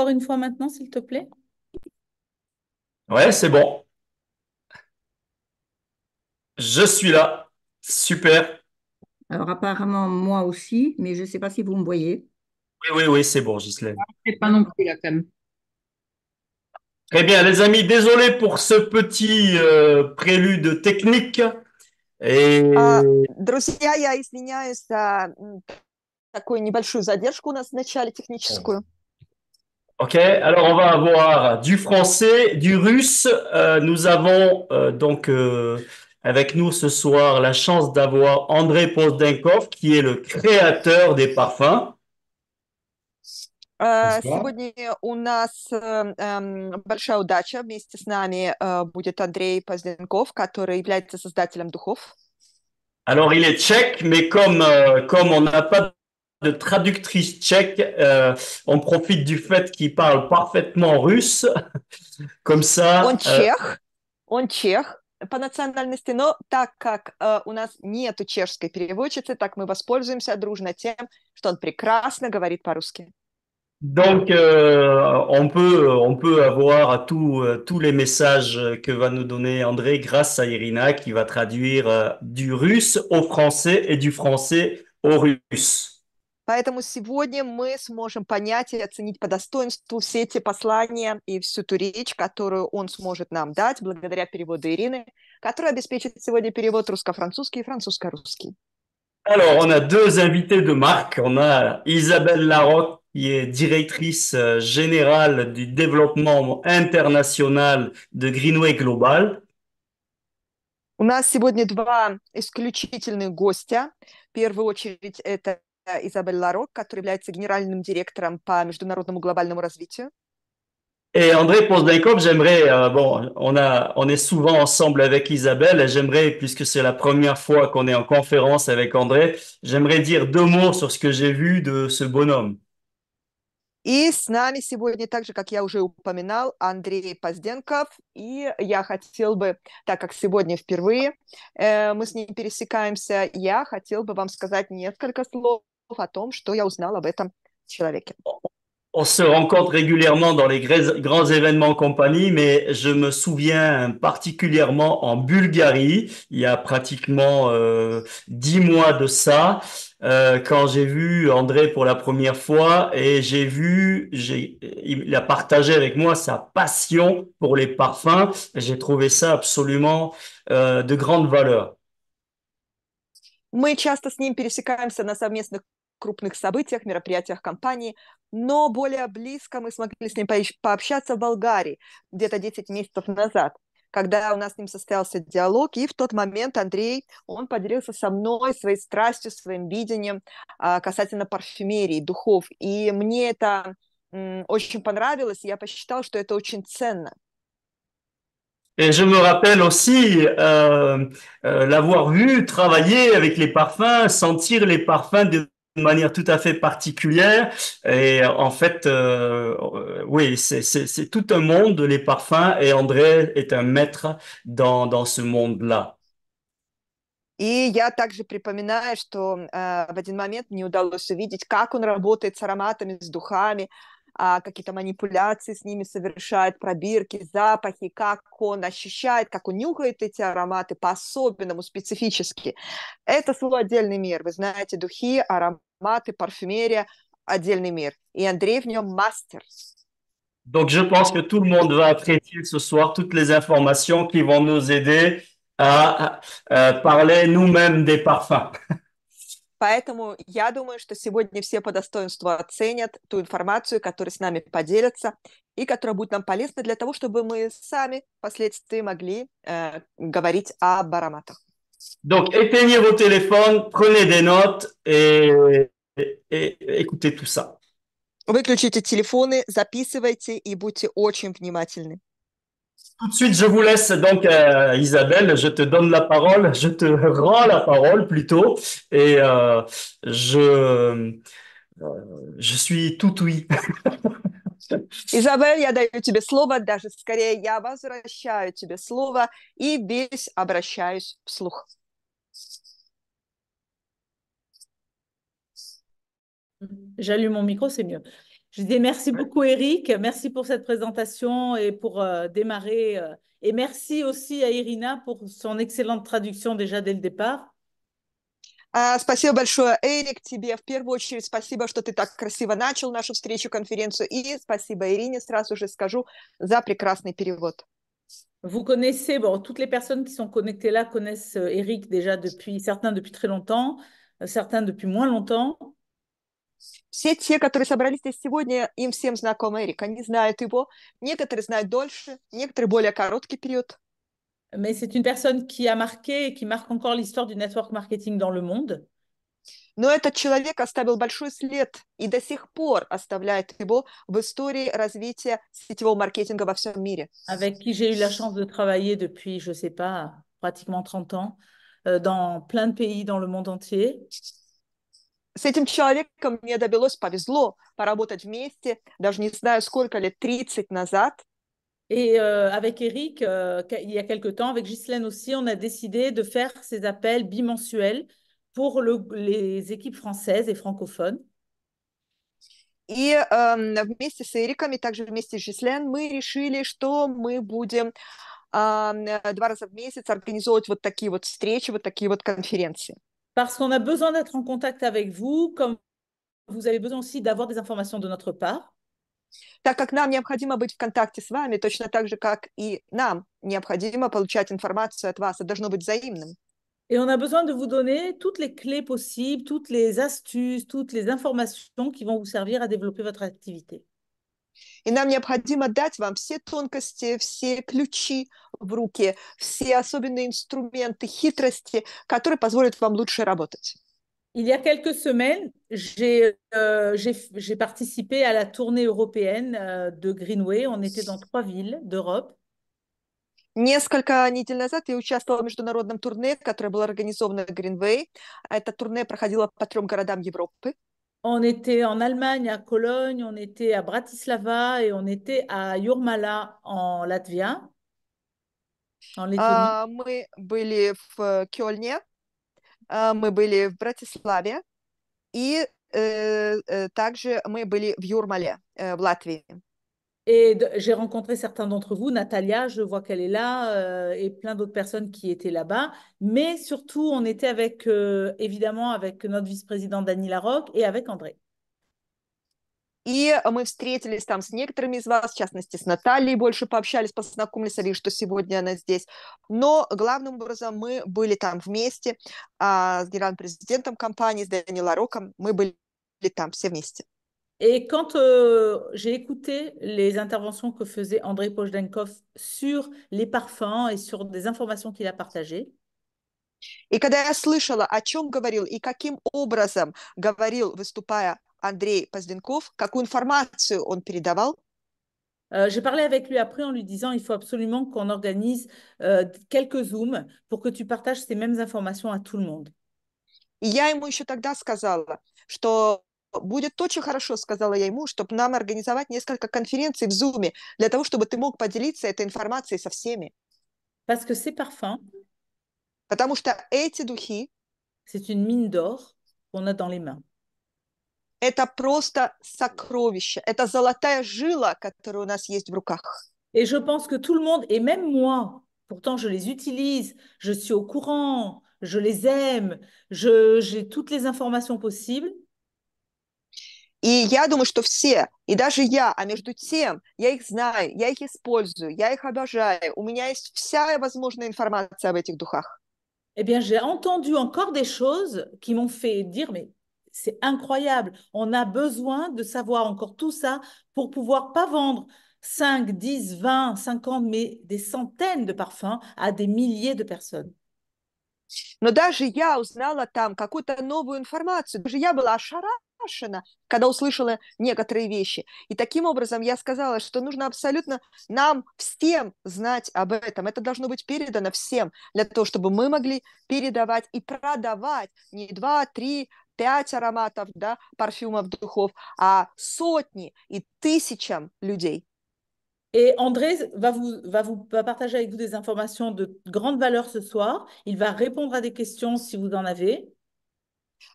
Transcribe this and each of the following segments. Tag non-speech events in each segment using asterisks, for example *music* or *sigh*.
encore une fois maintenant, s'il te plaît Ouais, c'est bon. Je suis là. Super. Alors apparemment, moi aussi, mais je ne sais pas si vous me voyez. Oui, oui, oui, c'est bon, Gisèle. Je ah, pas non plus la Très eh bien, les amis, désolé pour ce petit euh, prélude technique. Et... Друзья, я извиняюсь за такую небольшую задержку у нас в начале техническую. Ok, alors on va avoir du français, du russe. Euh, nous avons euh, donc euh, avec nous ce soir la chance d'avoir André Pozdenkov, qui est le créateur des parfums. Euh, сегодня у нас э, большая удача. Вместе с нами э, будет Андрей Позденков, который является создателем духов. Alors, il est tchèque, mais comme, comme on n'a pas de traductrice tchèque. Euh, on profite du fait qu'il parle parfaitement russe. *laughs* Comme ça. Он euh, tchèque, Он tchèque, по национальности, но так как э, у нас нет чешской переводчицы, так мы воспользуемся дружно тем, что он прекрасно говорит по-русски. Donc, euh, on, peut, on peut avoir tout, euh, tous les messages que va nous donner André grâce à Irina qui va traduire du russe au français et du français au russe. Поэтому сегодня мы сможем понять и оценить по достоинству все те послания и всю ту речь, которую он сможет нам дать благодаря переводу Ирины, которая обеспечит сегодня перевод русско-французский и французско-русский. Alors, on a deux invités de marque. On a Isabelle Larocque, qui est directrice euh, générale du développement international de Greenway Global. У нас сегодня два исключительных гостя. В первую очередь это Э, Изабель Ларок, который является генеральным директором по международному глобальному развитию. Et André Posdenkov, j'aimerais, euh, bon, on, a, on est souvent ensemble avec Isabelle, et j'aimerais, puisque c'est la première fois qu'on est en conférence avec André, j'aimerais dire deux mots sur ce que j'ai vu de ce bonhomme. И с нами сегодня, так же, как я уже упоминал, Андрей Позденков. И я хотел бы, так как сегодня впервые э, мы с ним пересекаемся, я хотел бы вам сказать несколько слов On se rencontre régulièrement dans les grands événements en compagnie, mais je me souviens particulièrement en Bulgarie, il y a pratiquement euh, dix mois de ça, euh, quand j'ai vu André pour la première fois et j'ai vu, il a partagé avec moi sa passion pour les parfums. J'ai trouvé ça absolument euh, de grande valeur. крупных событиях, мероприятиях компании, но более близко мы смогли с ним пообщаться в Болгарии где-то 10 месяцев назад когда у нас с ним состоялся диалог, и в тот момент Андрей, он поделился со мной своей страстью, своим видением а, касательно парфюмерии, духов, и мне это очень понравилось, и я посчитал, что это очень ценно. Et je me rappelle aussi euh, euh, l'avoir vu travailler avec les parfums, sentir les parfums des manière tout à fait particulière. Et euh, en fait, euh, euh, oui, c'est tout un monde, les parfums, et André est un maître dans, dans ce monde-là. И я также припоминаю, что э, в один момент мне удалось увидеть, как он работает с ароматами, с духами, а, какие-то манипуляции с ними совершает, пробирки, запахи, как он ощущает, как он нюхает эти ароматы по-особенному, специфически. Это слово отдельный мир. Вы знаете, духи, ароматы, парфюмерия – отдельный мир. И Андрей в нем мастер. Donc, je pense que tout le monde va apprécier ce soir toutes les informations qui vont nous aider à, à, à euh, parler nous-mêmes des parfums. *laughs* Поэтому я думаю, что сегодня все по достоинству оценят ту информацию, которая с нами поделятся и которая будет нам полезна для того, чтобы мы сами впоследствии могли э, говорить об ароматах. Donc, éteignez vos téléphones, prenez des notes et, et, et écoutez tout ça. Выключите телефоны, записывайте и будьте очень внимательны. Tout de suite, je vous laisse donc euh, Isabelle, je te donne la parole, je te rends la parole plutôt, et euh, euh, je, suis tout oui. Изабель, я даю тебе слово, даже скорее я возвращаю тебе слово и весь обращаюсь J'allume mon micro, c'est mieux. Je dis merci beaucoup, Eric. Merci pour cette présentation et pour euh, démarrer. Euh, et merci aussi à Irina pour son excellente traduction déjà dès le départ. Спасибо большое, Эрик, тебе в первую очередь спасибо, что ты так красиво начал нашу встречу, конференцию, и спасибо Ирине, сразу же скажу, за прекрасный перевод. Vous connaissez, bon, toutes les personnes qui sont connectées là connaissent euh, Eric déjà depuis, certains depuis très longtemps, certains depuis moins longtemps. Все те, которые собрались здесь сегодня, им всем знаком Эрик. Они знают его. Некоторые знают дольше, некоторые более короткий период. Mais c'est une personne qui a marqué et qui marque encore l'histoire du network marketing dans le monde. Но этот человек оставил большой след и до сих пор оставляет его в истории развития сетевого маркетинга во всем мире. Avec qui j'ai eu la chance de travailler depuis, je sais pas, pratiquement 30 ans, euh, dans plein de pays dans le monde entier с этим человеком мне добилось, повезло поработать вместе, даже не знаю, сколько лет, 30 назад. Et euh, avec Eric, euh, il y a quelque temps, avec Ghislaine aussi, on a décidé de faire ces appels bimensuels pour le, les équipes françaises et francophones. И э, вместе с Эриком и также вместе с Жислен мы решили, что мы будем э, два раза в месяц организовывать вот такие вот встречи, вот такие вот конференции. parce qu'on a besoin d'être en contact avec vous, comme vous avez besoin aussi d'avoir des informations de notre part. Так как нам необходимо быть в контакте с вами, точно как и нам необходимо получать информацию от вас, это должно быть взаимным. Et on a besoin de vous donner toutes les clés possibles, toutes les astuces, toutes les informations qui vont vous servir à développer votre activité. И нам необходимо дать вам все тонкости, все ключи в руки, все особенные инструменты, хитрости, которые позволят вам лучше работать. Il y a quelques semaines, j'ai euh, participé à la tournée européenne euh, de Greenway. On était dans trois villes d'Europe. Несколько недель назад я участвовала в международном турне, которое было организовано Greenway. Это турне проходило по трем городам Европы. On était en Allemagne, à Cologne, on était à Bratislava et on était à Jurmala en Lettonie. à мы были в э, Кёльне, Bratislava мы были в Братиславе и э, э также мы были в э, et j'ai rencontré certains d'entre vous, Natalia, je vois qu'elle est là, et plein d'autres personnes qui étaient là-bas. Mais surtout, on était avec, évidemment, avec notre vice-président Dany Larocque et avec André. И мы встретились там с некоторыми из вас, в частности, с Натальей больше пообщались, познакомились, а что сегодня она здесь. Но главным образом мы были там вместе а, с генеральным президентом компании, с Данилом Роком, мы были там все вместе. Et quand euh, j'ai écouté les interventions que faisait André Pojdenkov sur les parfums et sur des informations qu'il a partagées, и j'ai parlé avec lui après en lui disant il faut absolument qu'on organise э, quelques zooms pour que tu partages ces mêmes informations à tout le monde. И я ему еще тогда сказала, что будет очень хорошо, сказала я ему, чтобы нам организовать несколько конференций в Zoom для того, чтобы ты мог поделиться этой информацией со всеми. Parce que ces parfums, потому что эти духи, c'est une mine d'or qu'on a dans les mains. Это просто сокровище, это золотая жила, которая у нас есть в руках. Et je pense que tout le monde, et même moi, pourtant je les utilise, je suis au courant, je les aime, j'ai toutes les informations possibles. И я думаю, что все, и даже я, а между тем, я их знаю, я их использую, я их обожаю, у меня есть вся возможная информация об этих духах. Eh bien, j'ai entendu encore des choses qui m'ont fait dire, mais c'est incroyable, on a besoin de savoir encore tout ça pour pouvoir pas vendre 5, 10, 20, 50, mais des centaines de parfums à des milliers de personnes. Но даже я узнала там какую-то новую информацию. Даже я была ошарашена ошарашена, когда услышала некоторые вещи. И таким образом я сказала, что нужно абсолютно нам всем знать об этом. Это должно быть передано всем для того, чтобы мы могли передавать и продавать не два, три, пять ароматов, да, парфюмов, духов, а сотни и тысячам людей. Et André va vous, va vous va partager avec vous des informations de grande valeur ce soir. Il va répondre à des questions si vous en avez.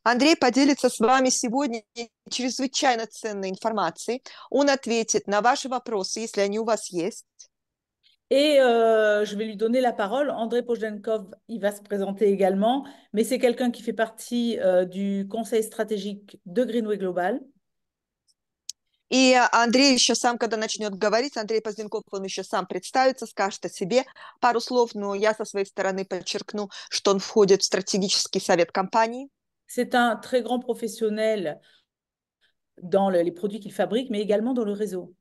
Андрей поделится с вами сегодня чрезвычайно ценной информацией. Он ответит на ваши вопросы, если они у вас есть. Et euh, je vais lui donner la parole. André Pojenkov, il va se présenter également, mais c'est quelqu'un qui fait partie euh, du conseil stratégique de Greenway Global. И э, Андрей еще сам, когда начнет говорить, Андрей Позденков, он еще сам представится, скажет о себе пару слов, но я со своей стороны подчеркну, что он входит в стратегический совет компании. C'est un très grand professionnel dans les produits qu'il fabrique, mais également dans le réseau.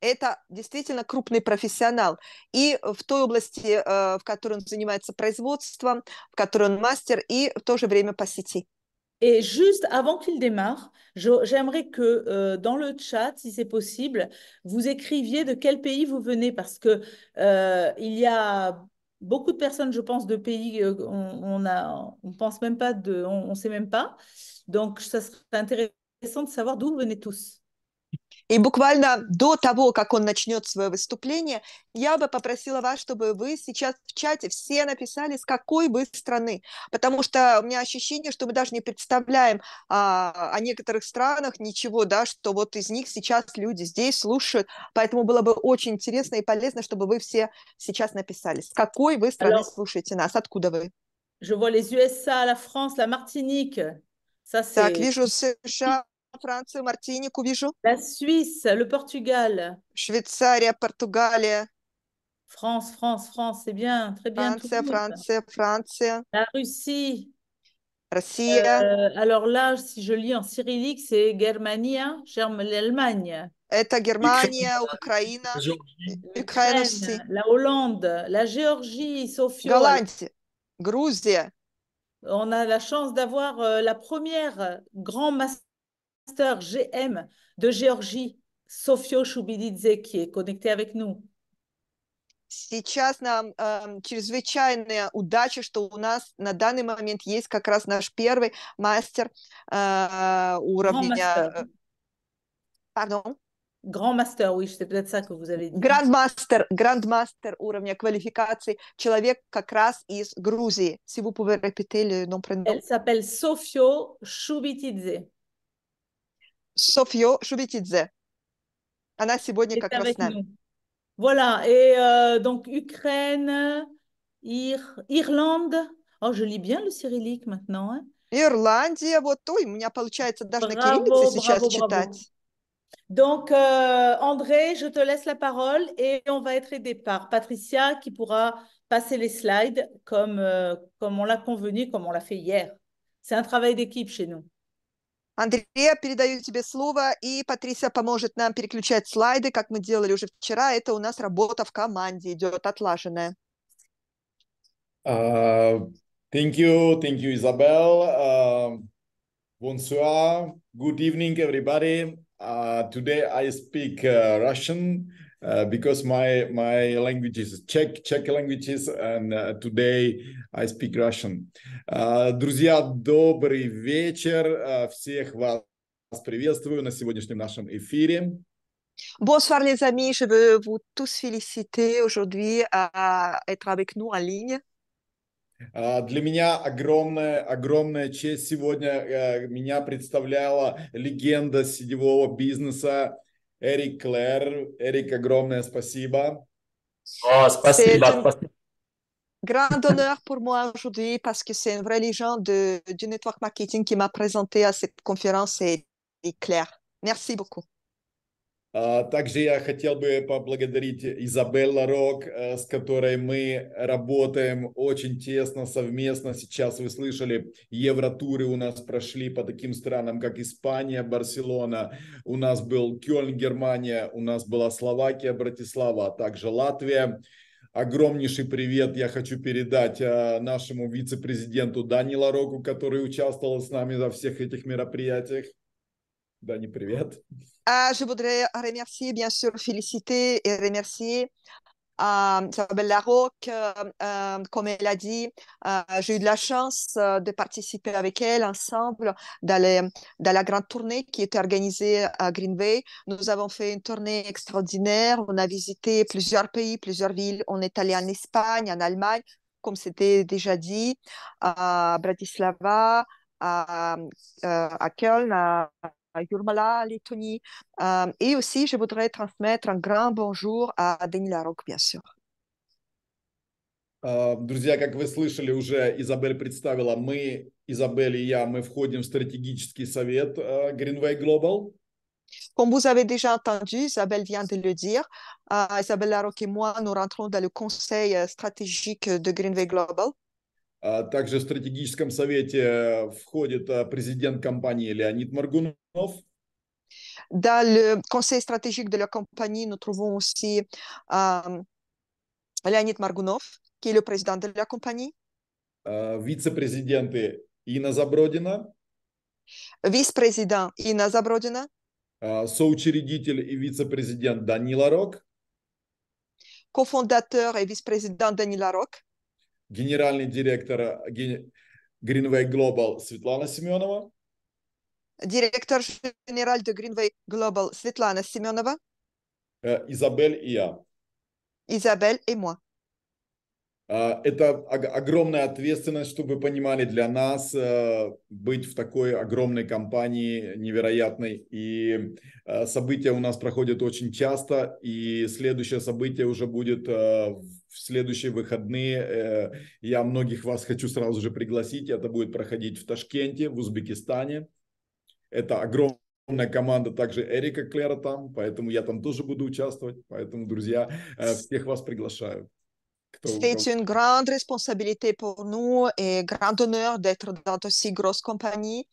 Это действительно крупный профессионал. И в той области, э, в которой он занимается производством, в которой он мастер, и в то же время по сети. Et juste avant qu'il démarre, j'aimerais que euh, dans le chat, si c'est possible, vous écriviez de quel pays vous venez, parce que euh, il y a beaucoup de personnes, je pense, de pays, euh, on, on a, on pense même pas de, on, sait même pas. Donc, ça serait intéressant de savoir d'où vous venez tous. И буквально до того, как он начнет свое выступление, я бы попросила вас, чтобы вы сейчас в чате все написали, с какой вы страны. Потому что у меня ощущение, что мы даже не представляем а, о некоторых странах ничего, да, что вот из них сейчас люди здесь слушают. Поэтому было бы очень интересно и полезно, чтобы вы все сейчас написали, с какой вы страны Alors, слушаете нас, откуда вы. Je vois les USA, la France, la Martinique. Ça, так, вижу США, France, Martinique, Bijou La Suisse, le Portugal. Швейцария, Португалия. France, France, France, c'est bien, très bien. France, France, France. La Russie. Russie. Euh, alors là, si je lis en cyrillique, c'est Germania, l'Allemagne. Это Германия, Украина, Украина, la Hollande, la Géorgie, Sofia, Голландия, Грузия. On a la chance d'avoir euh, la première grand master pasteur GM de Géorgie, Sofio Choubididze, qui est connecté avec nous. Сейчас нам э, чрезвычайная удача, что у нас на данный момент есть как раз наш первый мастер э, уровня... Пардон? Grand Master, oui, c'est peut-être ça que vous avez dit. Grand Master, уровня квалификации, человек как раз из Грузии. Si vous pouvez répéter le nom prénom. Elle s'appelle Sofio Choubitidze. Sofio Voilà, et euh, donc Ukraine, Ir Irlande. Oh, je lis bien le cyrillique maintenant. Irlande, hein. Donc, euh, André, je te laisse la parole et on va être aidé par Patricia qui pourra passer les slides comme, euh, comme on l'a convenu, comme on l'a fait hier. C'est un travail d'équipe chez nous. Андрея, передаю тебе слово, и Патрисия поможет нам переключать слайды, как мы делали уже вчера. Это у нас работа в команде идет отлаженная. Uh, thank you, thank you, Isabel. Uh, bonsoir, good evening, everybody. Uh, today I speak uh, Russian uh, because my my language is Czech Czech languages and uh, today I speak Russian. Uh, друзья, добрый вечер, всех вас приветствую на сегодняшнем нашем эфире. Bonsoir les amis, je veux vous tous féliciter aujourd'hui à être avec nous en ligne. Для меня огромная, огромная честь сегодня меня представляла легенда сетевого бизнеса Eric Claire. Eric, огромное спасибо. Oh, спасибо. Grand honneur pour moi aujourd'hui parce que c'est une vraie légende du network marketing qui m'a présenté à cette conférence, et Claire. Merci beaucoup. А, также я хотел бы поблагодарить Изабелла Рок, э, с которой мы работаем очень тесно, совместно. Сейчас вы слышали, евротуры у нас прошли по таким странам, как Испания, Барселона, у нас был Кёльн, Германия, у нас была Словакия, Братислава, а также Латвия. Огромнейший привет я хочу передать э, нашему вице-президенту Данилу Року, который участвовал с нами во всех этих мероприятиях. Дани, привет. Ah, je voudrais remercier, bien sûr, féliciter et remercier euh, Isabelle Larocque. Euh, euh, comme elle a dit, euh, j'ai eu de la chance de participer avec elle ensemble dans, la grande tournée qui était organisée à Green Bay. Nous avons fait une tournée extraordinaire. On a visité plusieurs pays, plusieurs villes. On est allé en Espagne, en Allemagne, comme c'était déjà dit, à Bratislava, à, à à, Yurmala, Lettonie. Euh, et aussi, je voudrais transmettre un grand bonjour à Denis Larocque, bien sûr. Euh, друзья, как вы слышали, уже Greenway Global. Comme vous avez déjà entendu, Isabelle vient de le dire, euh, Isabelle Larocque et moi, nous rentrons dans le conseil stratégique de Greenway Global. А также в стратегическом совете э, входит э, президент компании Леонид Маргунов. Dans le conseil stratégique de la compagnie, nous trouvons Леонид Маргунов, qui est le président а, Вице-президенты Ина Забродина. Вице-президент Инна Забродина. А, соучредитель и вице-президент Данила Рок. Кофондатор и вице-президент Данила Рок генеральный директор э, Greenway Global Светлана Семенова. Директор генеральный Greenway Global Светлана Семенова. Э, Изабель и я. Изабель и moi. А, это огромная ответственность, чтобы вы понимали, для нас э, быть в такой огромной компании невероятной. И э, события у нас проходят очень часто, и следующее событие уже будет э, в следующие выходные. Я многих вас хочу сразу же пригласить. Это будет проходить в Ташкенте, в Узбекистане. Это огромное огромная команда также Эрика Клера там, поэтому я там тоже буду участвовать. Поэтому, друзья, всех вас приглашаю. C'est une grande responsabilité pour nous et grand honneur d'être dans aussi grosse compagnie,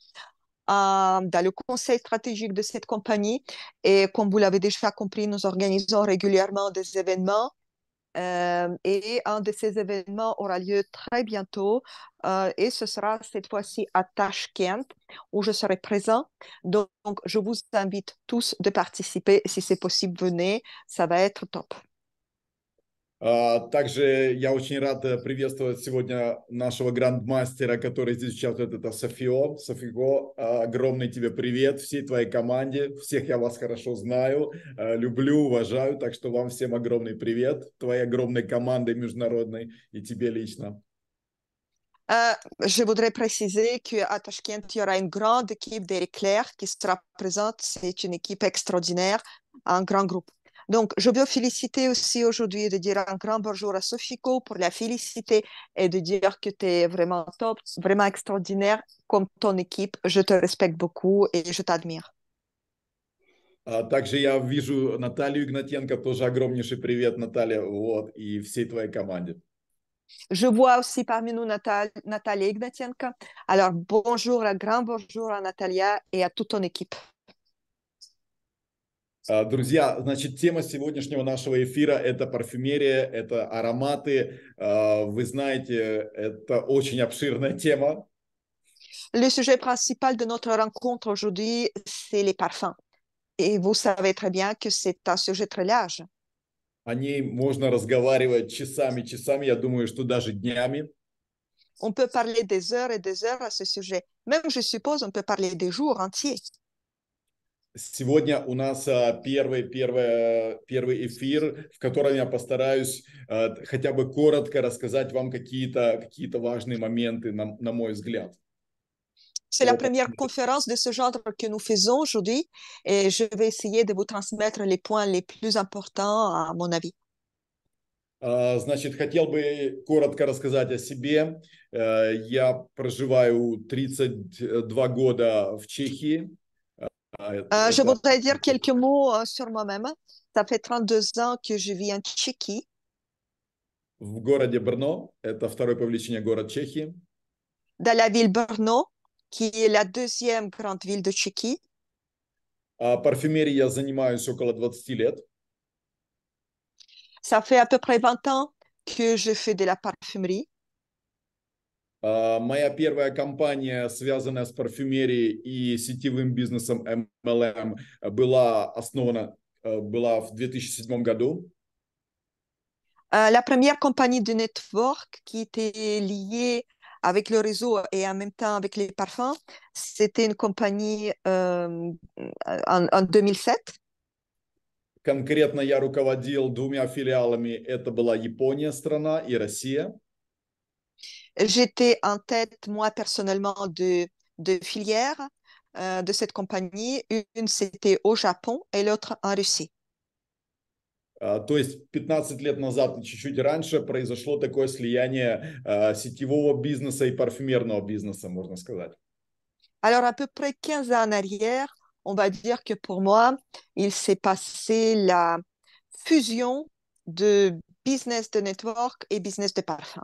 euh, dans le conseil stratégique de cette compagnie. Et comme vous l'avez déjà compris, nous organisons régulièrement des événements. Euh, et un de ces événements aura lieu très bientôt euh, et ce sera cette fois-ci à Tashkent où je serai présent. Donc, je vous invite tous de participer. Si c'est possible, venez. Ça va être top. А, также я очень рад э, приветствовать сегодня нашего грандмастера, который здесь участвует, это Софио. Софио, а, огромный тебе привет, всей твоей команде, всех я вас хорошо знаю, э, люблю, уважаю, так что вам всем огромный привет, твоей огромной команды международной и тебе лично. Э, je voudrais préciser que à Tashkent, il y aura une grande équipe d'Eric Claire qui sera présente. C'est une équipe extraordinaire, un grand groupe. Donc, je veux féliciter aussi aujourd'hui de dire un grand bonjour à Sofiko pour la féliciter et de dire que tu es vraiment top, vraiment extraordinaire comme ton équipe. Je te respecte beaucoup et je t'admire. тоже огромнейший привет, Наталья, вот, и всей твоей команде. Je vois aussi parmi nous Nathalie Natalia Alors, bonjour, un grand bonjour à Natalia et à toute ton équipe. Друзья, значит, тема сегодняшнего нашего эфира – это парфюмерия, это ароматы. Вы знаете, это очень обширная тема. Le sujet principal de notre rencontre aujourd'hui, c'est les parfums. Et vous savez très bien que c'est un sujet très large. О ней можно разговаривать часами, часами, я думаю, что даже днями. On peut parler des heures et des heures à ce sujet. Même, je suppose, on peut parler des jours entiers. Сегодня у нас а, первый, первый, первый эфир, в котором я постараюсь а, хотя бы коротко рассказать вам какие-то какие важные моменты, на, на мой взгляд. C'est la première conférence de ce genre que nous faisons aujourd'hui et je vais essayer de vous transmettre les points les plus importants à mon avis. А, значит, хотел бы коротко рассказать о себе. Э, я проживаю 32 года в Чехии. Euh, je voudrais dire quelques mots euh, sur moi-même. Ça fait 32 ans que je vis en Tchéquie. Dans la ville Brno, qui est la deuxième grande ville de Tchéquie. 20 Ça fait à peu près 20 ans que je fais de la parfumerie. А, моя первая компания, связанная с парфюмерией и сетевым бизнесом MLM, была основана э, была в 2007 году. Э, la première compagnie de network qui était liée avec le réseau et en même temps avec les parfums, c'était une compagnie euh, en, en 2007. Конкретно я руководил двумя филиалами. Это была Япония страна и Россия. J'étais en tête, moi, personnellement, de, de filières euh, de cette compagnie. Une, c'était au Japon et l'autre en Russie. 15 назад, Alors, à peu près 15 ans en arrière, on va dire que pour moi, il s'est passé la fusion de business de network et business de parfum.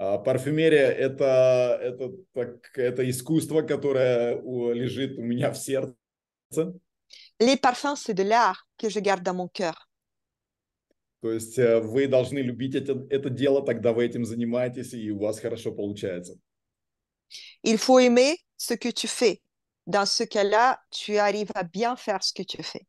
А парфюмерия это, это, так, это искусство, которое лежит у меня в сердце. Les parfums, c'est de l'art que je garde dans mon cœur. То есть э, вы должны любить это, это дело, тогда вы этим занимаетесь, и у вас хорошо получается. Il faut aimer ce que tu fais. Dans ce cas-là, tu arrives à bien faire ce que tu fais.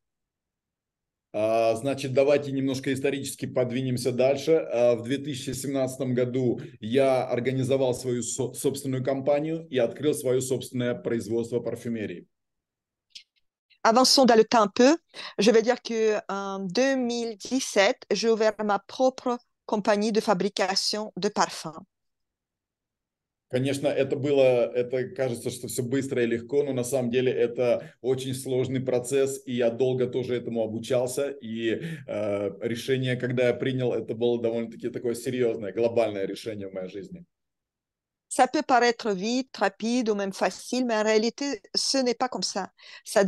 А, значит, давайте немножко исторически подвинемся дальше. А, в 2017 году я организовал свою собственную компанию и открыл свое собственное производство парфюмерии. Avançons dans le temps un peu. Je vais dire que en 2017, j'ai ouvert ma propre compagnie de fabrication de parfums. Конечно, это было, это кажется, что все быстро и легко, но на самом деле это очень сложный процесс, и я долго тоже этому обучался, и э, решение, когда я принял, это было довольно-таки такое серьезное, глобальное решение в моей жизни. Ça peut paraître vite, rapide ou même facile, mais en réalité, ce n'est pas comme ça. Ça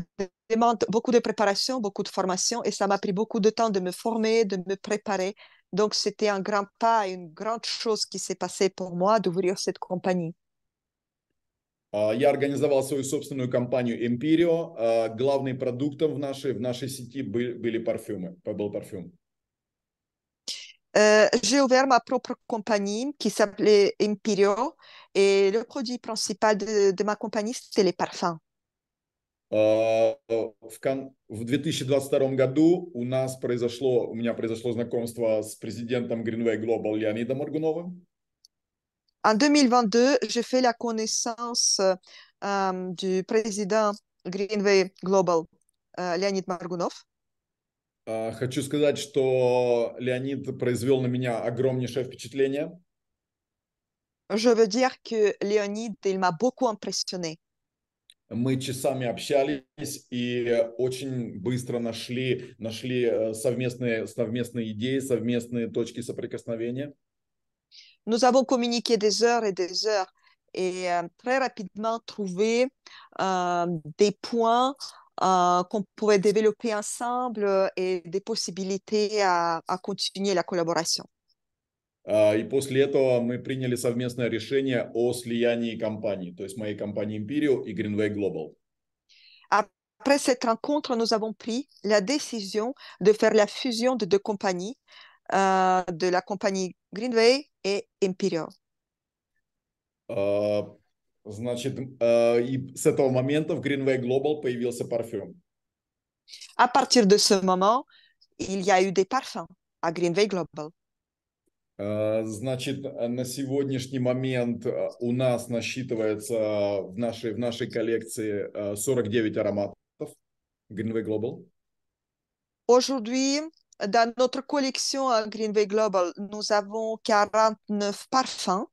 demande beaucoup de préparation, beaucoup de formation, et ça m'a pris beaucoup de temps de me former, de me préparer Donc, c'était un grand pas, une grande chose qui s'est passée pour moi d'ouvrir cette compagnie. Я организовал свою собственную компанию Empirio. Главным продуктом в нашей, в нашей сети были, были парфюмы, был парфюм. Euh, j'ai ouvert ma propre compagnie qui s'appelait Imperio et le produit principal de, de ma compagnie, c'était les parfums. А, в, 2022 году у нас произошло, у меня произошло знакомство с президентом Greenway Global Леонидом Моргуновым. En 2022, j'ai fait la connaissance euh, du président Greenway Global euh, Леонид Маргунов. хочу сказать, что Леонид произвел на меня огромнейшее впечатление. Je veux dire que Леонид, il m'a beaucoup impressionné. точки Nous avons communiqué des heures et des heures et э, très rapidement trouvé euh, des points euh, qu'on pouvait développer ensemble et des possibilités à continuer la collaboration. И после этого мы приняли совместное решение о слиянии компаний, то есть моей компании Imperial и Greenway Global. Après cette rencontre, nous avons pris la décision de faire la fusion de deux compagnies, euh, de la compagnie Greenway et Imperial. Uh, значит, uh, и с этого момента в Greenway Global появился парфюм. À partir de ce moment, il y a eu des parfums à Greenway Global. Э, значит, э, на сегодняшний момент э, у нас насчитывается в нашей, в нашей коллекции 49 ароматов Greenway Global. Aujourd'hui, dans notre collection euh, Greenway Global, nous avons 49 parfums.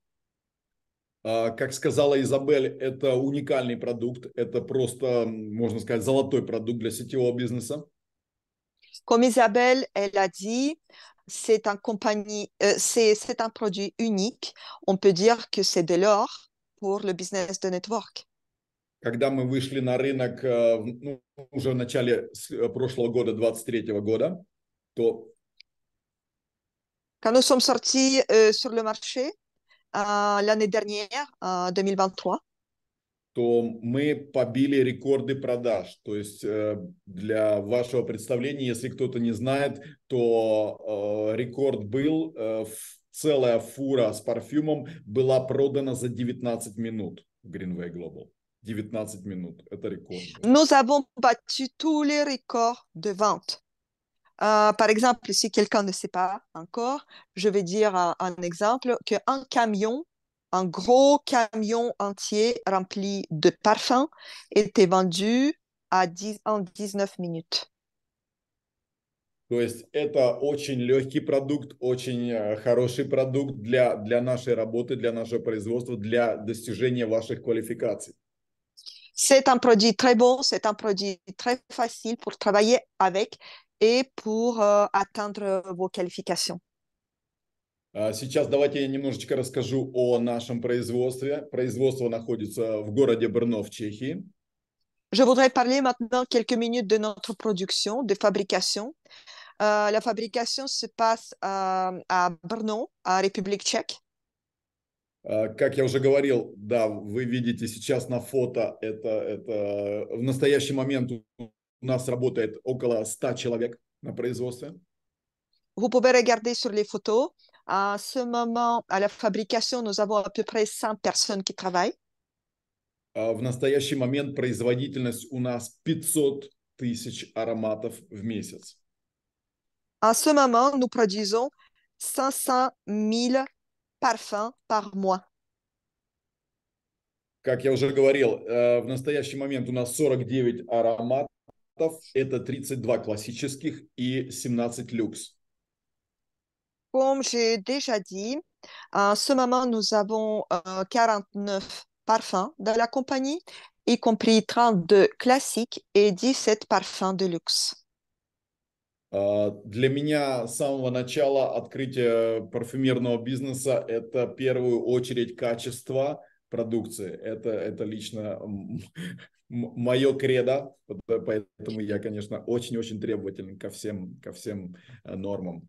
Как сказала Изабель, это уникальный продукт, это просто, можно сказать, золотой продукт для сетевого бизнеса. Comme Isabelle, elle a dit, c'est un compagnie, euh, c'est c'est un produit unique. On peut dire que c'est de l'or pour le business de network. Э, э, Quand nous sommes sortis euh, sur le marché euh, l'année dernière, 2023, что мы побили рекорды продаж. То есть э, для вашего представления, если кто-то не знает, то э, рекорд был, э, целая фура с парфюмом была продана за 19 минут в Greenway Global. 19 минут, это рекорд. Nous avons battu tous les records de vente. Euh, par exemple, si quelqu'un ne sait pas encore, je vais dire un, un exemple qu'un camion un gros camion entier rempli de parfums était vendu à 10, en 19 minutes То есть это очень легкий продукт, очень э, хороший продукт для, для нашей работы, для нашего производства, для достижения ваших квалификаций. C'est un produit très bon, c'est un produit très facile pour travailler avec et pour euh, atteindre vos qualifications. А, сейчас давайте я немножечко расскажу о нашем производстве. Производство находится в городе Брно в Чехии. Je voudrais parler maintenant quelques minutes de notre production, de fabrication. Euh, la fabrication se passe euh, à Brno, à République tchèque. А, как я уже говорил, да, вы видите сейчас на фото, это, это в настоящий момент у нас работает около 100 человек на производстве. Vous pouvez regarder sur les photos, À ce moment, à la fabrication, nous avons à peu près 100 personnes qui travaillent. А в настоящий момент производительность у нас 500 тысяч ароматов в месяц. À ce moment, nous produisons 500 000 parfums par mois. Как я уже говорил, э, в настоящий момент у нас 49 ароматов, это 32 классических и 17 люкс. Comme j'ai déjà dit, à ce moment, nous avons 49 euh, parfums dans la compagnie, y compris 32 classiques et 17 parfums de luxe. А, для меня с самого начала открытие парфюмерного бизнеса – это в первую очередь качество продукции. Это, это лично мое кредо, поэтому я, конечно, очень-очень требователен ко всем, ко всем э, нормам.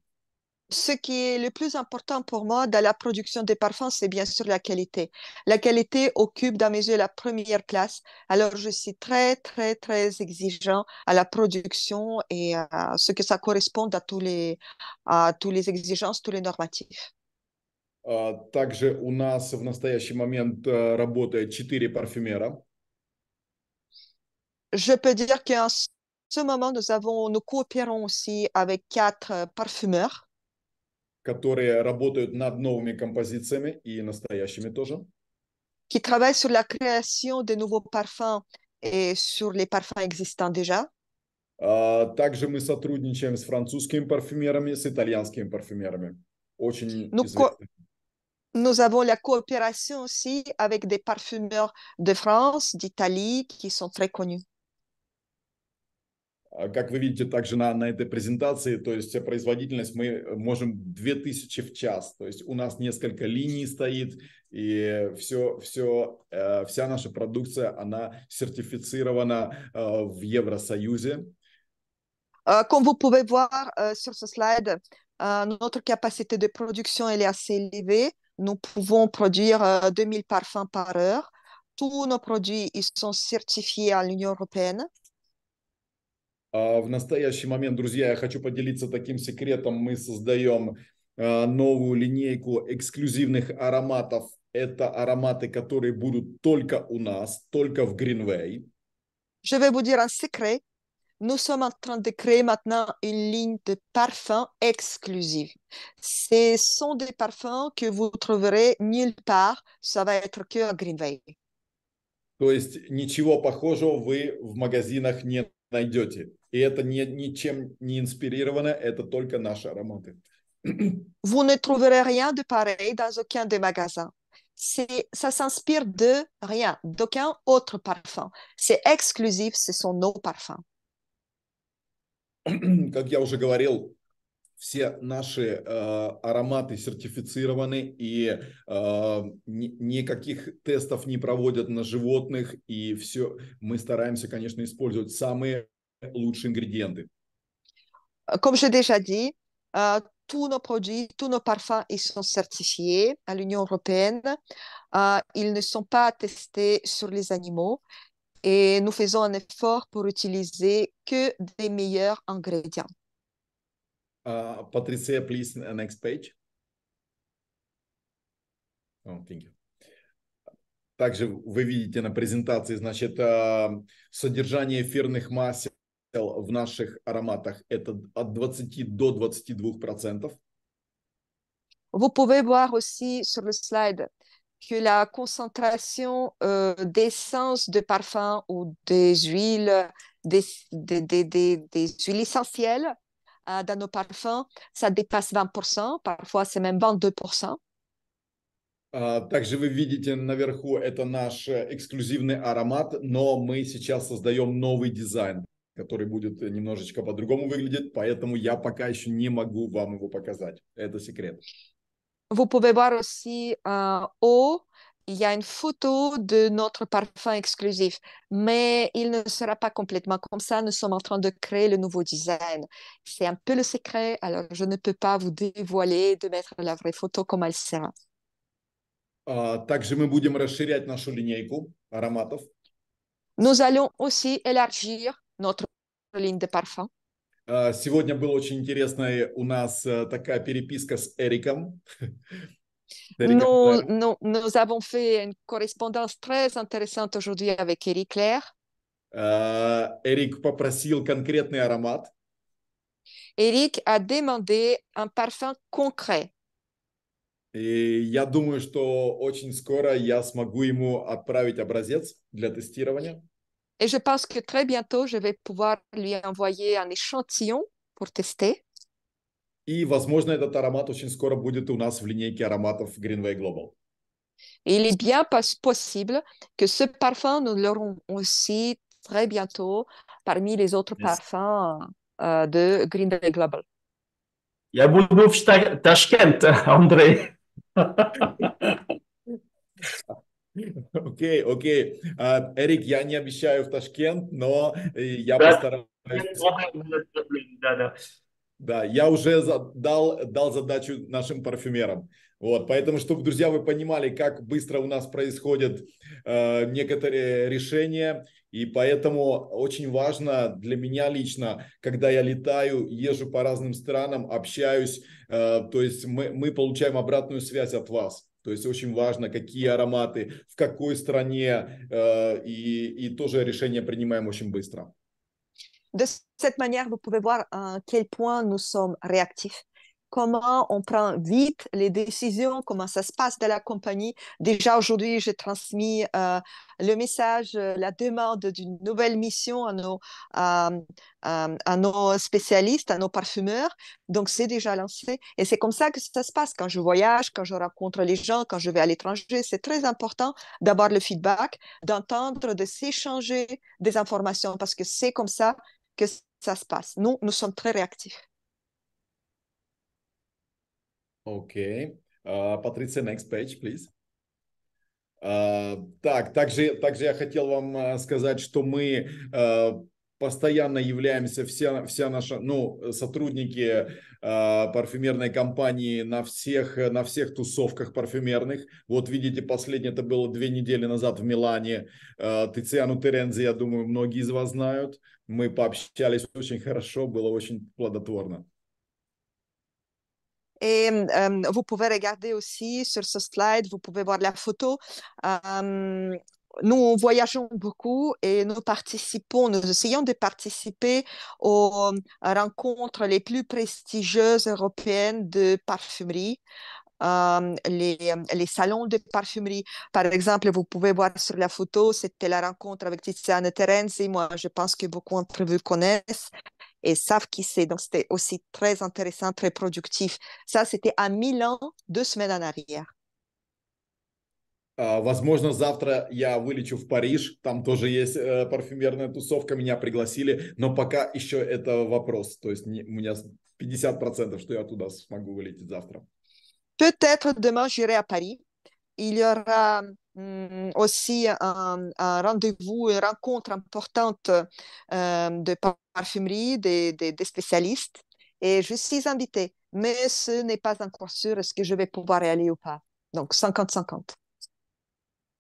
ce qui est le plus important pour moi dans la production des parfums, c'est bien sûr la qualité. La qualité occupe dans mes yeux la première place. Alors, je suis très, très, très exigeant à la production et à ce que ça corresponde à tous les, à tous les exigences, tous les normatifs. Э, je peux dire qu'en ce moment, nous, nous coopérons aussi avec quatre euh, parfumeurs которые работают над новыми композициями и настоящими тоже. Qui travaillent sur la création de nouveaux parfums et sur les parfums existants déjà. Uh, также мы сотрудничаем с французскими парфюмерами, с итальянскими парфюмерами. Очень nous, nous avons la coopération aussi avec des parfumeurs de France, d'Italie qui sont très connus. Как вы видите также на, на этой презентации, то есть производительность мы можем 2000 в час. То есть у нас несколько линий стоит, и все, все, э, вся наша продукция, она сертифицирована э, в Евросоюзе. Comme vous pouvez voir euh, sur ce slide, euh, notre capacité de production elle est assez élevée. Nous pouvons produire euh, 2000 parfums par heure. Tous nos produits ils sont certifiés à l'Union européenne. А в настоящий момент, друзья, я хочу поделиться таким секретом. Мы создаем а, новую линейку эксклюзивных ароматов. Это ароматы, которые будут только у нас, только в Greenway. Je vais vous dire un secret. Nous sommes en train de créer maintenant une ligne de parfums exclusive. Ce sont des parfums que vous trouverez nulle part. Ça va être que à Greenway. То есть ничего похожего вы в магазинах не найдете. И это не, ничем не инспирировано, это только наши ароматы. *clears throat* Vous ne trouverez rien de pareil dans aucun des magasins. Ça s'inspire de rien, d'aucun autre parfum. C'est exclusif, ce sont nos parfums. *clears throat* Как я уже говорил, все наши э, ароматы сертифицированы и э, ни, никаких тестов не проводят на животных и все мы стараемся конечно использовать самые лучшие ингредиенты. Comme j'ai déjà dit, euh, tous nos produits, tous nos parfums, ils sont certifiés à l'Union européenne. Euh, ils ne sont pas testés sur les animaux et nous faisons un effort pour utiliser que des meilleurs ingrédients. Uh, Patricia, please, next page. Oh, thank you. Также вы видите на презентации, значит, э, содержание эфирных масел в наших ароматах это от 20 до 22 процентов. Vous pouvez voir aussi sur le slide que la concentration euh, d'essence de parfum ou des huiles, des, des, des, des, des huiles essentielles euh, dans nos parfums, ça dépasse 20%, parfois c'est même 22%. Также вы видите наверху, это наш эксклюзивный аромат, но мы сейчас создаем новый дизайн. который будет немножечко по-другому выглядеть, поэтому я пока не могу вам его показать. Это секрет. Vous pouvez voir aussi euh, haut, il y a une photo de notre parfum exclusif, mais il ne sera pas complètement comme ça. Nous sommes en train de créer le nouveau design. C'est un peu le secret, alors je ne peux pas vous dévoiler de mettre la vraie photo comme elle sera. мы будем расширять нашу линейку ароматов. Nous allons aussi élargir notre ligne de parfum. А, сегодня была очень интересная у нас э, такая переписка с Эриком. Nous, nous, nous avons fait très intéressante aujourd'hui avec Eric Claire. А, Эрик попросил конкретный аромат. Эрик a demandé un parfum concret. И я думаю, что очень скоро я смогу ему отправить образец для тестирования. Et je pense que très bientôt, je vais pouvoir lui envoyer un échantillon pour tester. И, Il est bien possible que ce parfum, nous l'aurons aussi très bientôt parmi les autres parfums euh, de Greenway Global. Я буду в Ташкент, *laughs* Андрей. *laughs* Окей, окей. А, Эрик, я не обещаю в Ташкент, но э, я постараюсь. Да, да. Да, я уже дал, дал задачу нашим парфюмерам. Вот, поэтому, чтобы, друзья, вы понимали, как быстро у нас происходят э, некоторые решения, и поэтому очень важно для меня лично, когда я летаю, езжу по разным странам, общаюсь, э, то есть мы, мы получаем обратную связь от вас. То есть очень важно, какие ароматы, в какой стране, euh, и et тоже решение принимаем очень быстро. De cette manière, vous pouvez voir à euh, quel point nous sommes réactifs comment on prend vite les décisions, comment ça se passe dans la compagnie. Déjà aujourd'hui, j'ai transmis euh, le message, euh, la demande d'une nouvelle mission à nos, à nos spécialistes, à nos parfumeurs. Donc, c'est déjà lancé. Et c'est comme ça que ça se passe quand je voyage, quand je rencontre les gens, quand je vais à l'étranger. C'est très important d'avoir le feedback, d'entendre, de s'échanger des informations parce que c'est comme ça que ça se passe. Nous, nous sommes très réactifs. Окей. А, Патриция, next page, please. А, так, также, также я хотел вам а, сказать, что мы постоянно являемся все, все наши, ну, сотрудники парфюмерной компании на всех, на всех тусовках парфюмерных. Вот видите, последнее это было две недели назад в Милане. Тициану Терензи, я думаю, многие из вас знают. Мы пообщались очень хорошо, было очень плодотворно. Et vous pouvez regarder aussi sur ce slide, vous pouvez voir la photo. nous voyageons beaucoup et nous participons, nous essayons de participer aux rencontres les plus prestigieuses européennes de parfumerie. les, les, salons de parfumerie. Par exemple, vous pouvez voir sur la photo, c'était la rencontre avec Tiziane Terenzi. Moi, je pense que beaucoup d'entre vous connaissent. et savent qui c'est. Donc, c'était aussi très intéressant, très productif. Ça, c'était à Milan deux semaines en arrière. А, возможно, завтра я вылечу в Париж, там тоже есть э, парфюмерная тусовка, меня пригласили, но пока еще это вопрос, то есть не, у меня 50%, что я туда смогу вылететь завтра. Peut-être demain j'irai à Paris. Il y aura Hum, aussi un, rendez-vous, une rencontre importante euh, de parfumerie, des, des, spécialistes. Et je suis invitée, mais ce n'est pas encore sûr est-ce que je vais pouvoir y aller ou pas. Donc 50-50.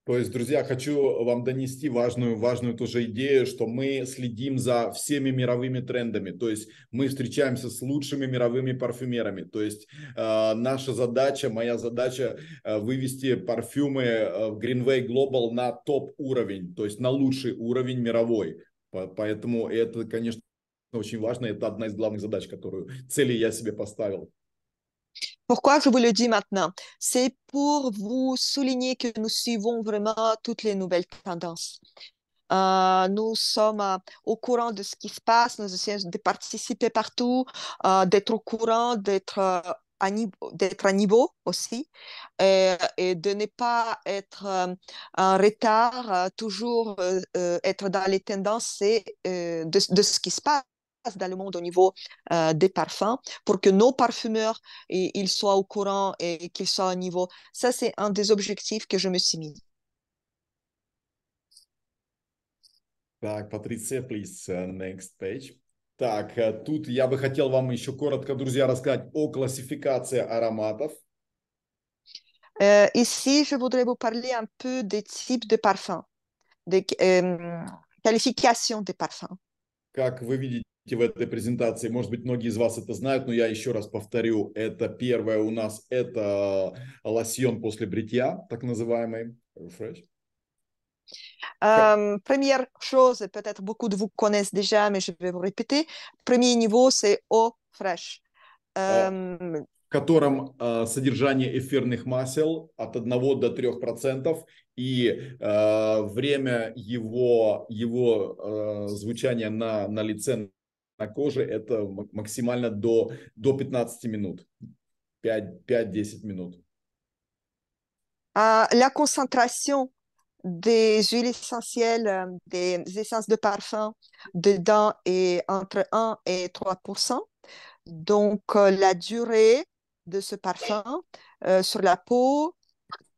То есть, друзья, хочу вам донести важную, важную тоже идею, что мы следим за всеми мировыми трендами. То есть мы встречаемся с лучшими мировыми парфюмерами. То есть э, наша задача, моя задача э, вывести парфюмы э, в Greenway Global на топ уровень, то есть на лучший уровень мировой. Поэтому это, конечно, очень важно. Это одна из главных задач, которую цели я себе поставил. Pourquoi je vous le dis maintenant C'est pour vous souligner que nous suivons vraiment toutes les nouvelles tendances. Euh, nous sommes euh, au courant de ce qui se passe, nous essayons de participer partout, euh, d'être au courant, d'être à, niveau, aussi et, de ne pas être en retard, toujours être dans les tendances de, ce qui se passe dans le monde au niveau euh, des parfums pour que nos parfumeurs ils soient au courant et, qu'ils soient au niveau. Ça, c'est un des objectifs que je me suis mis. Так, please, uh, next page. Так, э, тут я бы хотел вам еще коротко, друзья, рассказать о классификации ароматов. Э, ici, je voudrais vous parler un peu des types de parfums, des qualifications des parfums. Как вы видите, в этой презентации. Может быть, многие из вас это знают, но я еще раз повторю. Это первое у нас, это лосьон после бритья, так называемый. Refresh. Euh, эм, première chose, peut-être beaucoup de vous connaissent déjà, mais je vais vous répéter. Premier niveau, c'est eau fraîche. Euh, в котором э, содержание эфирных масел от 1 до 3 процентов и э, время его, его э, звучания на, на лице 15 minutes. 5-10 la concentration des huiles essentielles, euh, des essences de parfum dedans est entre 1 et 3 Donc, euh, la durée de ce parfum euh, sur la peau,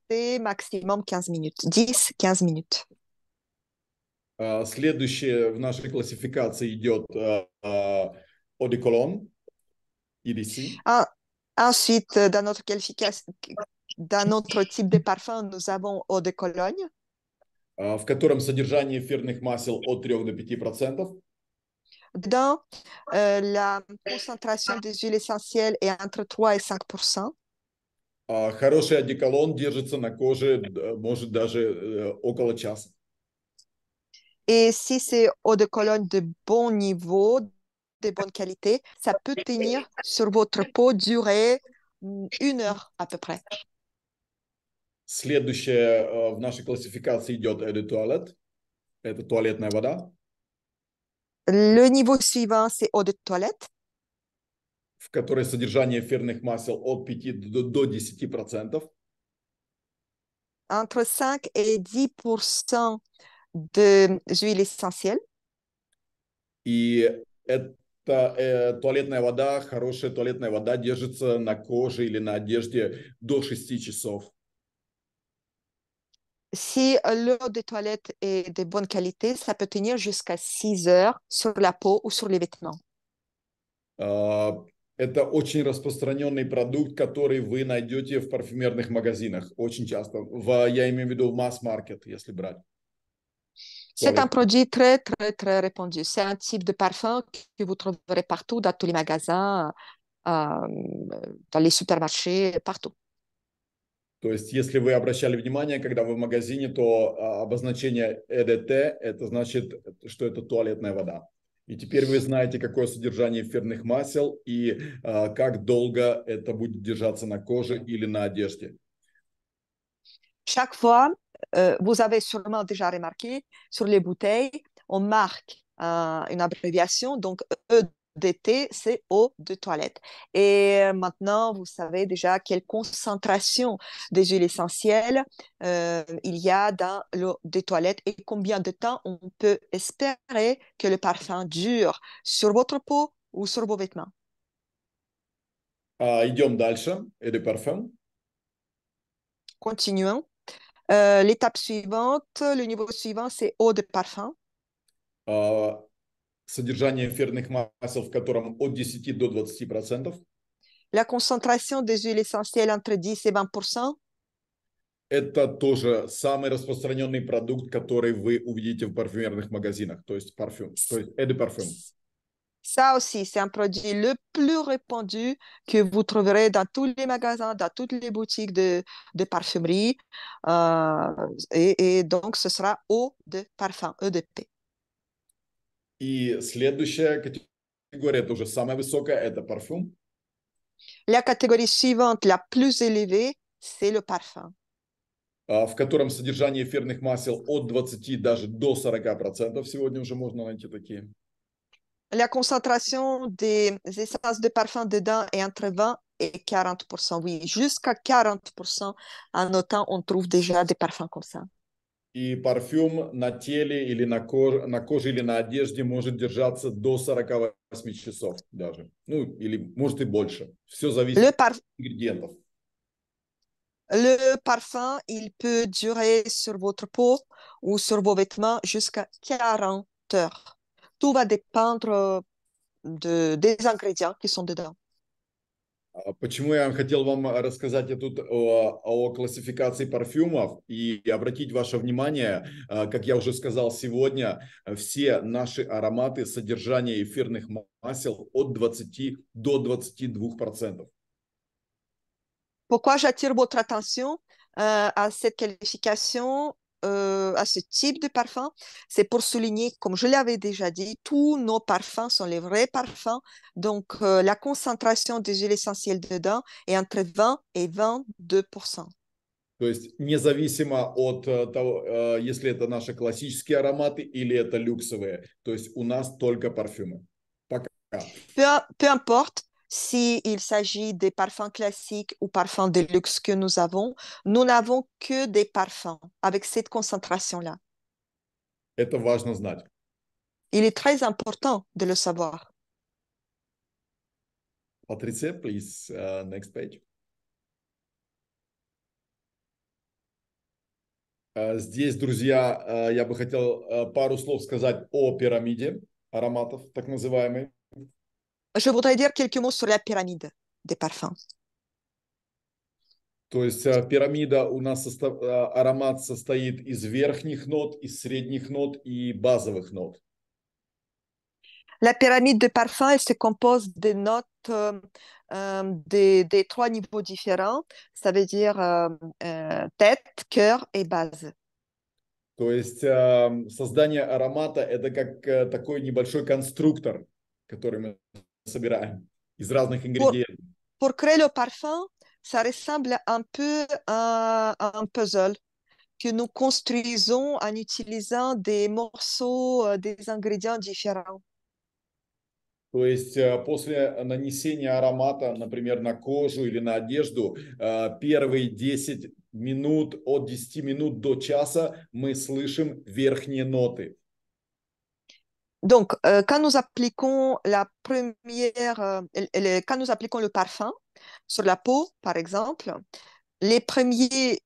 c'est maximum 15 minutes, 10-15 minutes. Следующее в нашей классификации идет Одеколон, EDC. А, ensuite, dans notre, qualification, dans notre type de parfum, nous avons eau de Cologne. В котором содержание эфирных масел от 3 до 5%. Dans euh, la concentration des huiles essentielles est entre 3 et 5%. Хороший одеколон держится на коже, может, даже около часа. Et si c'est eau de Cologne de bon niveau, de bonne qualité, ça peut tenir sur votre peau durer une heure à peu près. Следующее э, в нашей классификации идет eau э, de toilette. Это туалетная вода. Le niveau suivant, c'est eau de toilette. В которой содержание эфирных масел от 5 до, до 10%. Entre 5 et 10% de huiles essentielles. И это э, туалетная вода, хорошая туалетная вода держится на коже или на одежде до 6 часов. Si l'eau de toilette est de bonne qualité, ça peut tenir jusqu'à 6 heures sur la peau ou sur les vêtements. Uh, это очень распространенный продукт, который вы найдете в парфюмерных магазинах. Очень часто. В, я имею в виду в масс-маркет, если брать. C'est un produit très, très, très répandu. C'est un type de parfum que vous trouverez partout, dans tous les magasins, euh, dans les supermarchés, partout. То есть, если вы обращали внимание, когда вы в магазине, то а, обозначение EDT это значит, что это туалетная вода. И теперь вы знаете, какое содержание эфирных масел и а, как долго это будет держаться на коже или на одежде. Chaque fois, Euh, vous avez sûrement déjà remarqué, sur les bouteilles, on marque une abréviation, donc EDT, c'est eau de toilette. Et maintenant, vous savez déjà quelle concentration des huiles essentielles euh, il y a dans l'eau des toilettes et combien de temps on peut espérer que le parfum dure sur votre peau ou sur vos vêtements. Ah, idiome d'alsa et de parfum. Continuons. Euh, l'étape suivante, le niveau suivant, c'est eau de parfum. Uh, содержание эфирных масел, в котором от 10 до 20 процентов. La concentration des huiles essentielles entre 10 et 20 Это тоже самый распространенный продукт, который вы увидите в парфюмерных магазинах, то есть парфюм, то есть эдепарфюм. Ça aussi, c'est un produit le plus répandu que vous trouverez dans tous les magasins, dans toutes les boutiques de, de parfumerie. Euh, et, donc, ce sera eau de parfum, EDP. И следующая категория, тоже самая высокая, это парфюм. La catégorie suivante, la plus élevée, c'est le parfum. В котором содержание эфирных масел от 20 даже до 40%. Сегодня уже можно найти такие. La concentration des essences de parfum dedans est entre 20 et 40 oui, jusqu'à 40 En autant, on trouve déjà des parfums comme ça. И 48 Ну, или может и больше. зависит Le parfum, il peut durer sur votre peau ou sur vos vêtements jusqu'à 40 heures. Tout va dépendre euh, de, des ingrédients qui sont dedans. А почему я хотел вам рассказать тут о, о классификации парфюмов и обратить ваше внимание, э, как я уже сказал сегодня, все наши ароматы содержания эфирных масел от 20 до 22 процентов. Pourquoi j'attire votre attention euh, à cette qualification Euh, à ce type de parfum, c'est pour souligner, comme je l'avais déjà dit, tous nos parfums sont les vrais parfums. Donc, euh, la concentration des huiles essentielles dedans est entre 20 et 22 э, э, peu importe, s'il si s'agit des parfums classiques ou parfums de luxe que nous avons, nous n'avons que des parfums avec cette concentration-là. Это важно знать. Il est très important de le savoir. Patricia, please, uh, next page. Uh, здесь, друзья, uh, я бы хотел uh, пару слов сказать о пирамиде ароматов, так называемой. Je voudrais dire quelques mots sur la pyramide des parfums. То есть пирамида у нас состав, аромат состоит из верхних нот, из средних нот и базовых нот. La pyramide de parfum, elle se compose des notes euh, des, des trois niveaux différents. Ça veut dire euh, euh, tête, cœur et base. То есть создание аромата – это как такой небольшой конструктор, который мы собираем из разных ингредиентов. Pour, pour créer le parfum, ça ressemble un peu à un puzzle que nous construisons en utilisant des morceaux, euh, des ingrédients différents. То есть э, после э, нанесения аромата, например, на кожу или на одежду, э, первые 10 минут, от 10 минут до часа мы слышим верхние ноты. Donc, euh, quand nous appliquons la première, euh, quand nous appliquons le parfum sur la peau, par exemple, les premiers,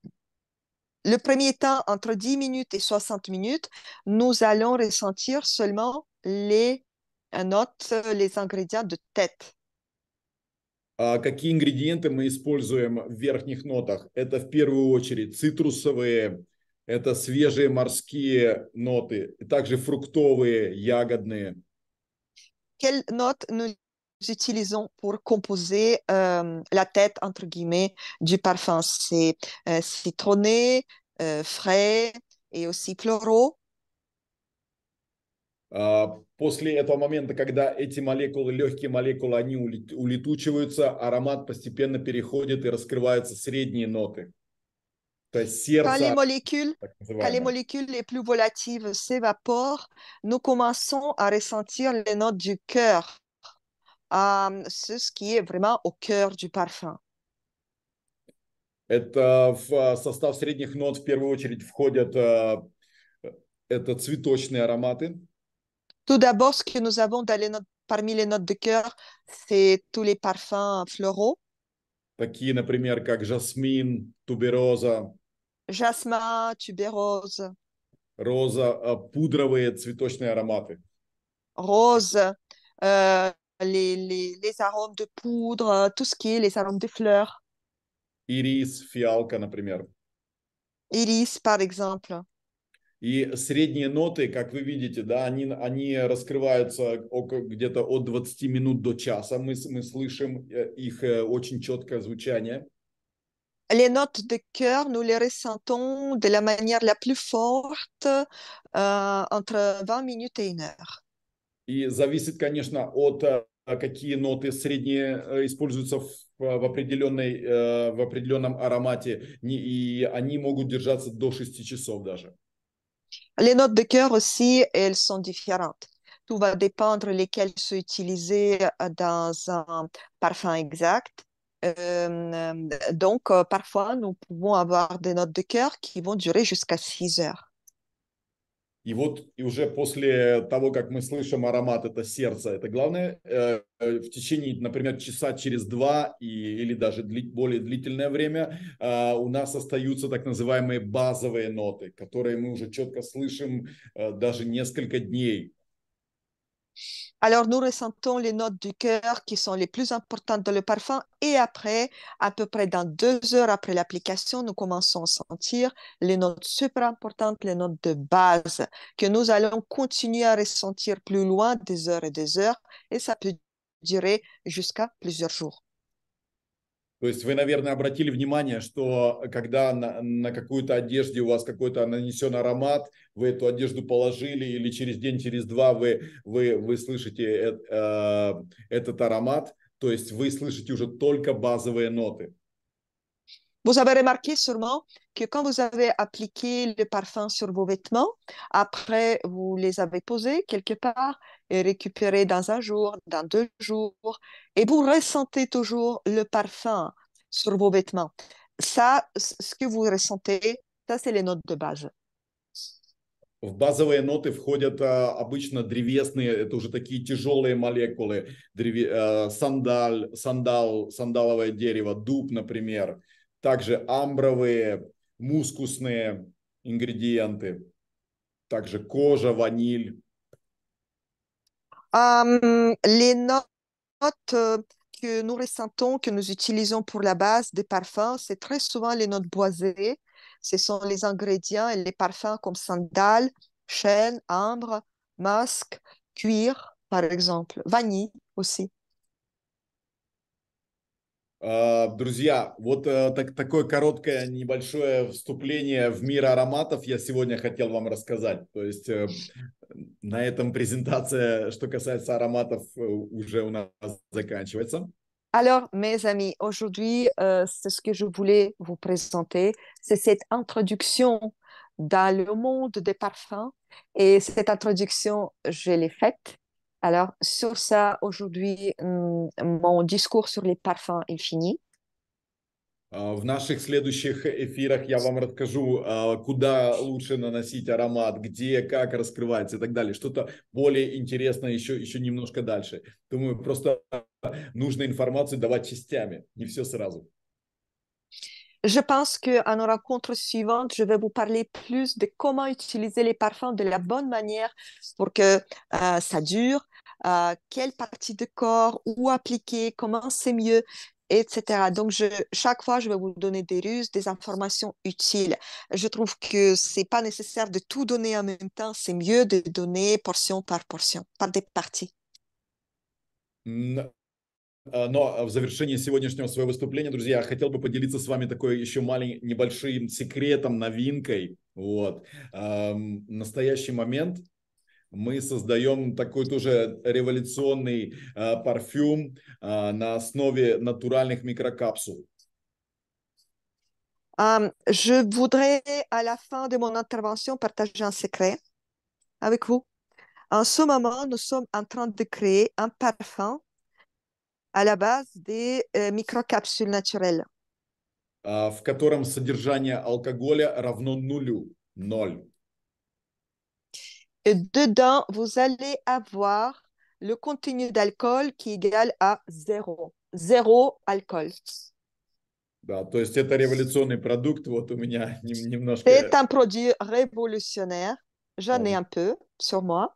le premier temps entre 10 minutes et 60 minutes, nous allons ressentir seulement les euh, notes, les ingrédients de tête. А какие ингредиенты мы используем в верхних нотах? Это в первую очередь цитрусовые, это свежие морские ноты, также фруктовые, ягодные. Quelles notes nous utilisons pour composer euh, la tête, entre guillemets, du parfum C'est euh, citronné, euh, frais et aussi floraux. А, после этого момента, когда эти молекулы, легкие молекулы, они улетучиваются, аромат постепенно переходит и раскрываются средние ноты. Quand les, molécules, les molécules les plus volatiles s'évaporent, nous commençons à ressentir les notes du cœur, euh, ce qui est vraiment au cœur du parfum. Э, э, Tout d'abord, ce que nous avons parmi les notes de cœur, c'est tous les parfums floraux. Жасма, тюбероза. Роза, э, пудровые цветочные ароматы. Роза, э, les, les, les arômes de poudre, э, tout ce qui est les arômes de fleurs. Ирис, фиалка, например. Ирис, par exemple. И средние ноты, как вы видите, да, они, они раскрываются где-то от 20 минут до часа. Мы, мы слышим э, их очень четкое звучание. les notes de cœur, nous les ressentons de la manière la plus forte euh, entre 20 minutes et une heure. И зависит, конечно, от э, какие ноты средние э, используются в, в, определенной, э, в определенном аромате, и они могут держаться до 6 часов даже. Les notes de cœur aussi, elles sont différentes. Tout va dépendre lesquelles sont utilisées euh, dans un parfum exact. Euh, euh, donc, euh, parfois, nous pouvons avoir des notes de cœur qui vont durer jusqu'à 6 heures. И вот и уже после того, как мы слышим аромат, это сердце, это главное, э, в течение, например, часа через два и, или даже дли, более длительное время э, у нас остаются так называемые базовые ноты, которые мы уже четко слышим э, даже несколько дней. Alors nous ressentons les notes du cœur qui sont les plus importantes dans le parfum et après, à peu près dans deux heures après l'application, nous commençons à sentir les notes super importantes, les notes de base que nous allons continuer à ressentir plus loin des heures et des heures et ça peut durer jusqu'à plusieurs jours. То есть вы, наверное, обратили внимание, что когда на, на какую-то одежде у вас какой-то нанесен аромат, вы эту одежду положили, или через день, через два вы, вы, вы слышите э, э, этот аромат, то есть вы слышите уже только базовые ноты. Vous avez remarqué sûrement que quand vous avez appliqué le parfum sur vos vêtements, après vous les avez posés quelque part, euh, et récupérer dans un jour, dans deux jours, et vous ressentez toujours le parfum sur vos vêtements. Ça, ce que vous ressentez, ça, c'est les notes de base. В базовые ноты входят а, обычно древесные, это уже такие тяжелые молекулы, древе, а, сандаль, сандал, сандаловое дерево, дуб, например, также амбровые, мускусные ингредиенты, также кожа, ваниль. Euh, les notes euh, que nous ressentons, que nous utilisons pour la base des parfums, c'est très souvent les notes boisées. Ce sont les ingrédients et les parfums comme sandales, chêne, ambre, masque, cuir, par exemple, vanille aussi. А, друзья, вот э, так, такое короткое небольшое вступление в мир ароматов я сегодня хотел вам рассказать. То есть э, на этом презентация, что касается ароматов, э, уже у нас заканчивается. Alors, mes amis, aujourd'hui, euh, c'est ce que je voulais vous présenter, c'est cette introduction dans le monde des parfums. Et cette introduction, je l'ai faite Alors, sur ça, aujourd'hui, hmm, mon discours sur les parfums est fini. А, в наших следующих эфирах я вам расскажу, а, куда лучше наносить аромат, где, как раскрывается и так далее. Что-то более интересное еще, еще немножко дальше. Думаю, просто нужно информацию давать частями, не все сразу. Je pense qu'à nos rencontres suivantes, je vais vous parler plus de comment utiliser les parfums de la bonne manière pour que euh, ça dure, quelle partie de corps, où appliquer, comment c'est mieux, etc. Donc, je, chaque fois, je vais vous donner des ruses, des informations utiles. Je trouve que ce n'est pas nécessaire de tout donner en même temps, c'est mieux de donner portion par portion, par des parties. Но в завершении сегодняшнего своего выступления, друзья, я хотел бы поделиться с вами такой еще маленьким небольшим секретом, новинкой. Вот. настоящий момент мы создаем такой тоже революционный э, парфюм э, на основе натуральных микрокапсул. Um, je voudrais, à la fin de mon intervention, partager un secret avec vous. En ce moment, nous sommes en train de créer un parfum à la base des euh, microcapsules naturelles. Uh, в котором содержание алкоголя равно нулю, ноль. Et dedans, vous allez avoir le contenu d'alcool qui est égal à zéro. Zéro alcool. *laughs* C'est un produit révolutionnaire. J'en ai un peu sur moi.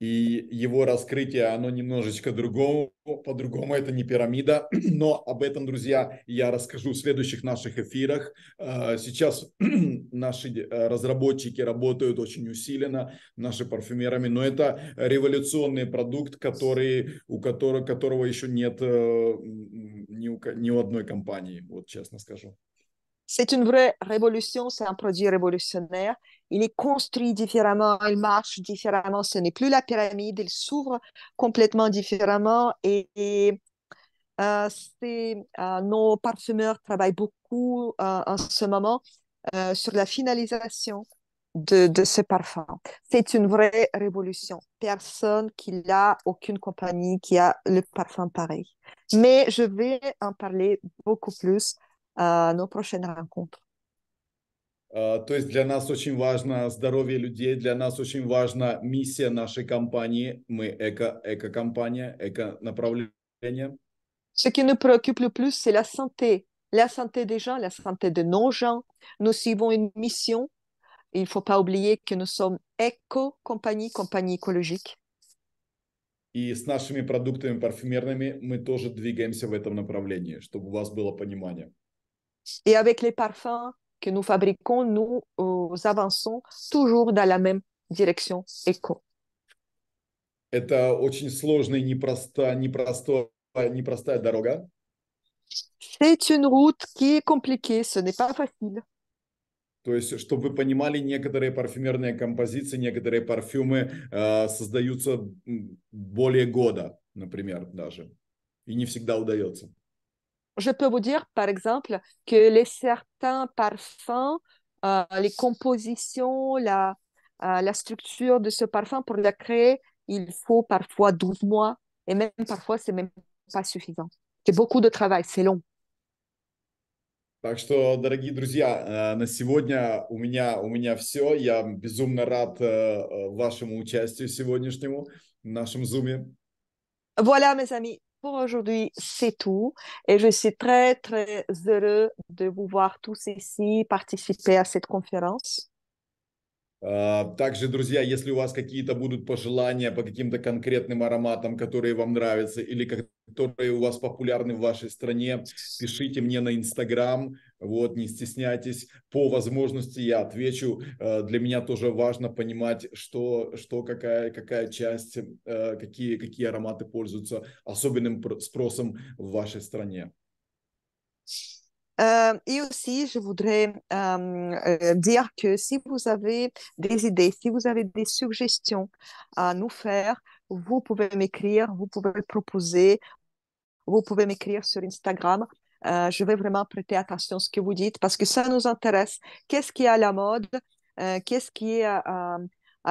и его раскрытие, оно немножечко другому, по-другому это не пирамида, *clears throat* но об этом, друзья, я расскажу в следующих наших эфирах. А, сейчас *clears throat* наши э, разработчики работают очень усиленно, наши парфюмерами, но это революционный продукт, который, у которого, которого еще нет э, ни у, ни у одной компании, вот честно скажу. C'est une vraie révolution, c'est un produit révolutionnaire. Il est construit différemment, il marche différemment. Ce n'est plus la pyramide, il s'ouvre complètement différemment. Et, euh, euh, nos parfumeurs travaillent beaucoup euh, en ce moment sur la finalisation de, de ce parfum. C'est une vraie révolution. Personne qui l'a, aucune compagnie qui a le parfum pareil. Mais je vais en parler beaucoup plus nos prochaines rencontres. То есть для нас очень важно здоровье людей, для нас очень важна миссия нашей компании. Мы эко, эко-компания, эко-направление. Ce qui nous préoccupe le plus, c'est la santé. La santé des gens, la santé de nos gens. Nous suivons une mission. Il ne faut pas oublier que nous sommes éco-compagnie, compagnie écologique. И с нашими продуктами парфюмерными мы тоже двигаемся в этом направлении, чтобы у вас было понимание. Et avec les parfums que nous fabriquons, nous euh, avançons toujours dans la même direction éco. Это очень сложная, непроста, непросто, непростая дорога. C'est une route qui est compliquée, ce n'est pas facile. То есть, чтобы вы понимали, некоторые парфюмерные композиции, некоторые парфюмы э, создаются более года, например, даже. И не всегда удается. Je peux vous dire, par exemple, que les certains parfums, euh, les compositions, la, euh, la structure de ce parfum, pour la créer, il faut parfois 12 mois et même parfois, c'est même pas suffisant. C'est beaucoup de travail, c'est long. Так что, дорогие друзья, э, на сегодня у меня, у меня все. Я безумно рад э, э, вашему участию сегодняшнему в зуме. Voilà, mes amis. Pour aujourd'hui, c'est tout. Et je suis très, très heureux de vous voir tous ici participer à cette conférence. А, также, друзья, если у вас какие-то будут пожелания по каким-то конкретным ароматам, которые вам нравятся или которые у вас популярны в вашей стране, пишите мне на Инстаграм, вот, не стесняйтесь. По возможности я отвечу. Э, для меня тоже важно понимать, что, что какая, какая часть, э, какие, какие ароматы пользуются особенным спросом в вашей стране. Euh, et aussi, je voudrais euh, euh, dire que si vous avez des idées, si vous avez des suggestions à nous faire, vous pouvez m'écrire, vous pouvez proposer, vous pouvez m'écrire sur Instagram. je vais vraiment prêter attention à ce que vous dites parce que ça nous intéresse. Qu'est-ce qui est à la mode Qu'est-ce qui est à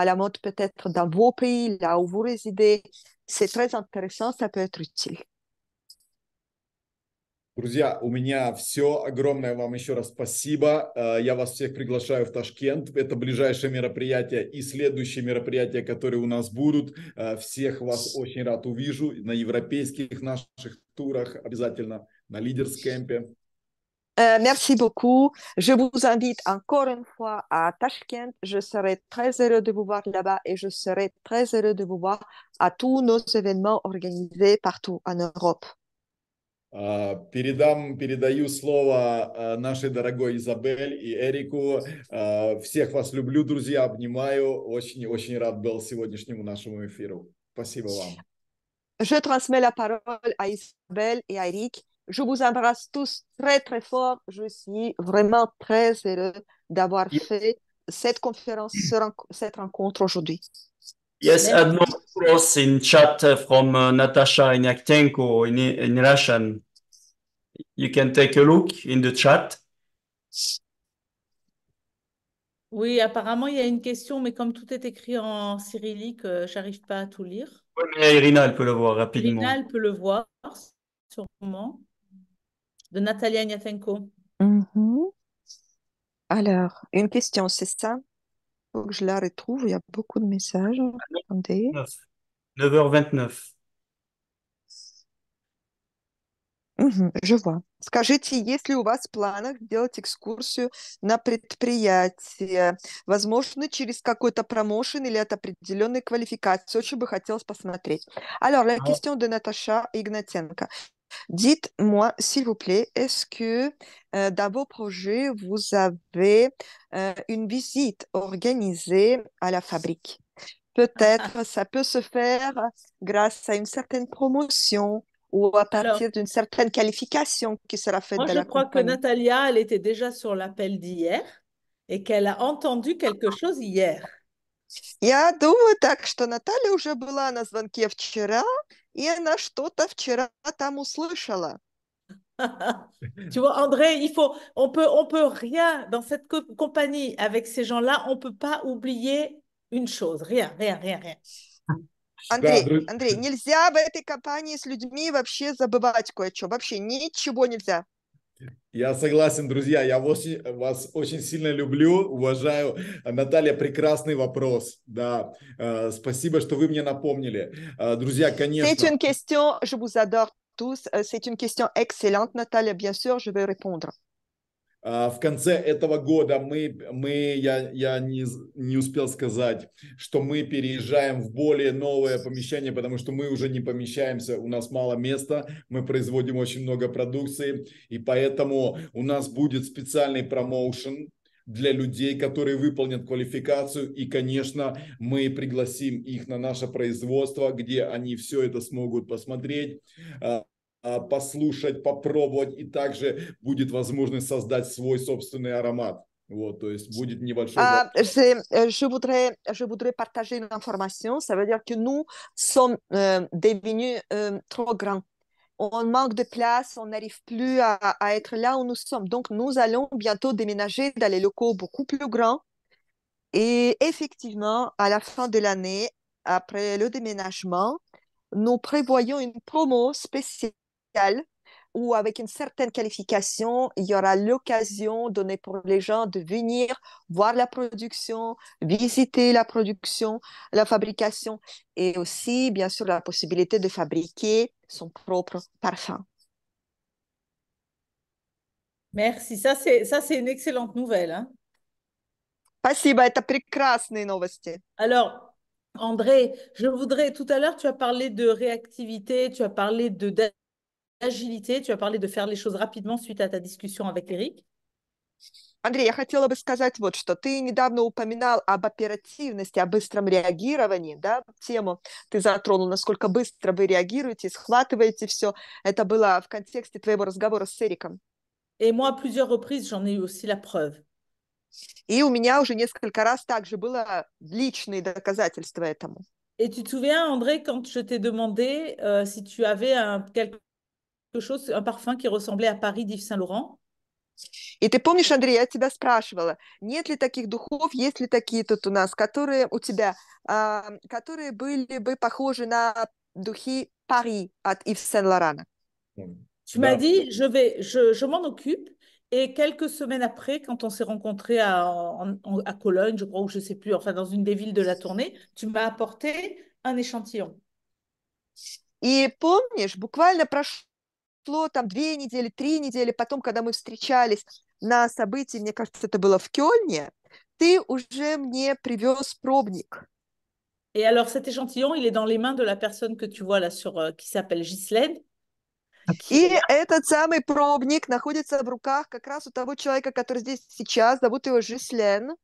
la mode peut-être dans vos pays, là où vous résidez C'est très intéressant, ça peut être utile. Друзья, у меня все. Огромное вам еще раз спасибо. Э, я вас всех приглашаю в Ташкент. Это ближайшее мероприятие и следующие мероприятия, которые у нас будут. Э, всех вас очень рад увижу на европейских наших турах, обязательно на лидерскэмпе. Э, merci beaucoup. Je vous invite encore une fois à Tashkent. Je serai très heureux de vous voir là-bas et je serai très heureux de vous voir à tous nos événements organisés partout en Europe. Передам, передаю слово нашей дорогой Изабель и Эрику. Всех вас люблю, друзья, обнимаю. Очень-очень рад был сегодняшнему нашему эфиру. Спасибо вам. Je transmets la parole à Isabelle et à Eric. Je vous embrasse tous très, très fort. Je suis vraiment très heureux d'avoir fait cette conférence, cette rencontre aujourd'hui. Yes, Cross uh, in chat uh, from uh, Natasha in, in Russian. You can take a look in the chat. Oui, apparemment, il y a une question, mais comme tout est écrit en cyrillique, je euh, j'arrive pas à tout lire. Oui, mais Irina, elle peut le voir rapidement. Irina, elle peut le voir, sûrement. De Natalia Nyatenko. Mm-hmm. Alors, une question, c'est ça faut que je la retrouve. Il y a beaucoup de messages. 9h29. Угу, жива. Скажите, есть ли у вас в планах сделать экскурсию на предприятие? Возможно, через какой-то промоушен или от определенной квалификации. Очень бы хотелось посмотреть. Alors, la а question de Natacha Игнатенко. Dites-moi, s'il vous plaît, est-ce que euh, dans vos projets, vous avez euh, une visite organisée à la fabrique? Peut-être ça peut se faire grâce à une certaine promotion ou à partir d'une certaine qualification qui sera faite de la Je crois que Natalia, elle était déjà sur l'appel d'hier et qu'elle a entendu quelque chose hier. Я думаю так, что Наталья уже была на звонке вчера, и она что-то вчера там услышала. *laughs* tu vois, André, il faut, on peut, on peut rien dans cette compagnie avec ces gens-là, on ne peut pas oublier une chose, rien, rien, rien, rien. Андрей, *laughs* Андрей, bah, нельзя в этой компании с людьми вообще забывать кое-что, вообще ничего нельзя. Я согласен, друзья, я очень, вас очень сильно люблю, уважаю. Наталья, прекрасный вопрос, да. Э, спасибо, что вы мне напомнили. Э, друзья, конечно... C'est une question, je vous adore tous, э, Наталья, bien sûr, je répondre. А, в конце этого года мы, мы я, я не, не успел сказать, что мы переезжаем в более новое помещение, потому что мы уже не помещаемся, у нас мало места, мы производим очень много продукции, и поэтому у нас будет специальный промоушен, для людей, которые выполнят квалификацию. И, конечно, мы пригласим их на наше производство, где они все это смогут посмотреть, а, попробовать, также будет возможность создать свой собственный аромат. Вот, то есть будет небольшой... je, voudrais, je voudrais partager une information. Ça veut dire que nous sommes euh, devenus euh, trop grands. On manque de place, on n'arrive plus à, à, être là où nous sommes. Donc, nous allons bientôt déménager dans les locaux beaucoup plus grands. Et effectivement, à la fin de l'année, après le déménagement, nous prévoyons une promo spéciale ou avec une certaine qualification, il y aura l'occasion donnée pour les gens de venir voir la production, visiter la production, la fabrication et aussi, bien sûr, la possibilité de fabriquer son propre parfum. Merci, ça c'est ça c'est une excellente nouvelle. Hein. Спасибо, это прекрасные новости. Alors, André, je voudrais tout à l'heure, tu as parlé de réactivité, tu as parlé de Agilité, tu as parlé de faire les choses rapidement suite à ta discussion avec Eric. Андрей, я хотела бы сказать вот что. Ты недавно упоминал об оперативности, о быстром реагировании, да, тему ты затронул, насколько быстро вы реагируете, схватываете все. Это было в контексте твоего разговора с Эриком. et moi, plusieurs reprises, j'en ai eu aussi la preuve. И у меня уже несколько раз также было личные доказательства этому. Et tu te souviens, André, quand je t'ai demandé euh, si tu avais un, quelque chose, un parfum qui ressemblait à Paris d'Yves Saint-Laurent. И ты помнишь, Андрей, я тебя спрашивала, нет ли таких духов, есть ли такие тут у нас, которые у тебя, э, которые были бы похожи на духи Пари от d'Yves Saint-Laurent? Tu m'as dit, je vais, je, je m'en occupe. Et quelques semaines après, quand on s'est rencontrés à, en, à Cologne, je crois, ou je ne sais plus, enfin dans une des villes de la tournée, tu m'as apporté un échantillon. И помнишь, буквально прошло прошло там две недели, три недели, потом, когда мы встречались на событии, мне кажется, это было в Кёльне, ты уже мне привез пробник. Et alors cet échantillon, il est dans les mains de la personne que tu vois là sur, euh, qui s'appelle Ghislaine. И этот самый пробник находится в руках как раз у того человека, который здесь сейчас, зовут его Жислен.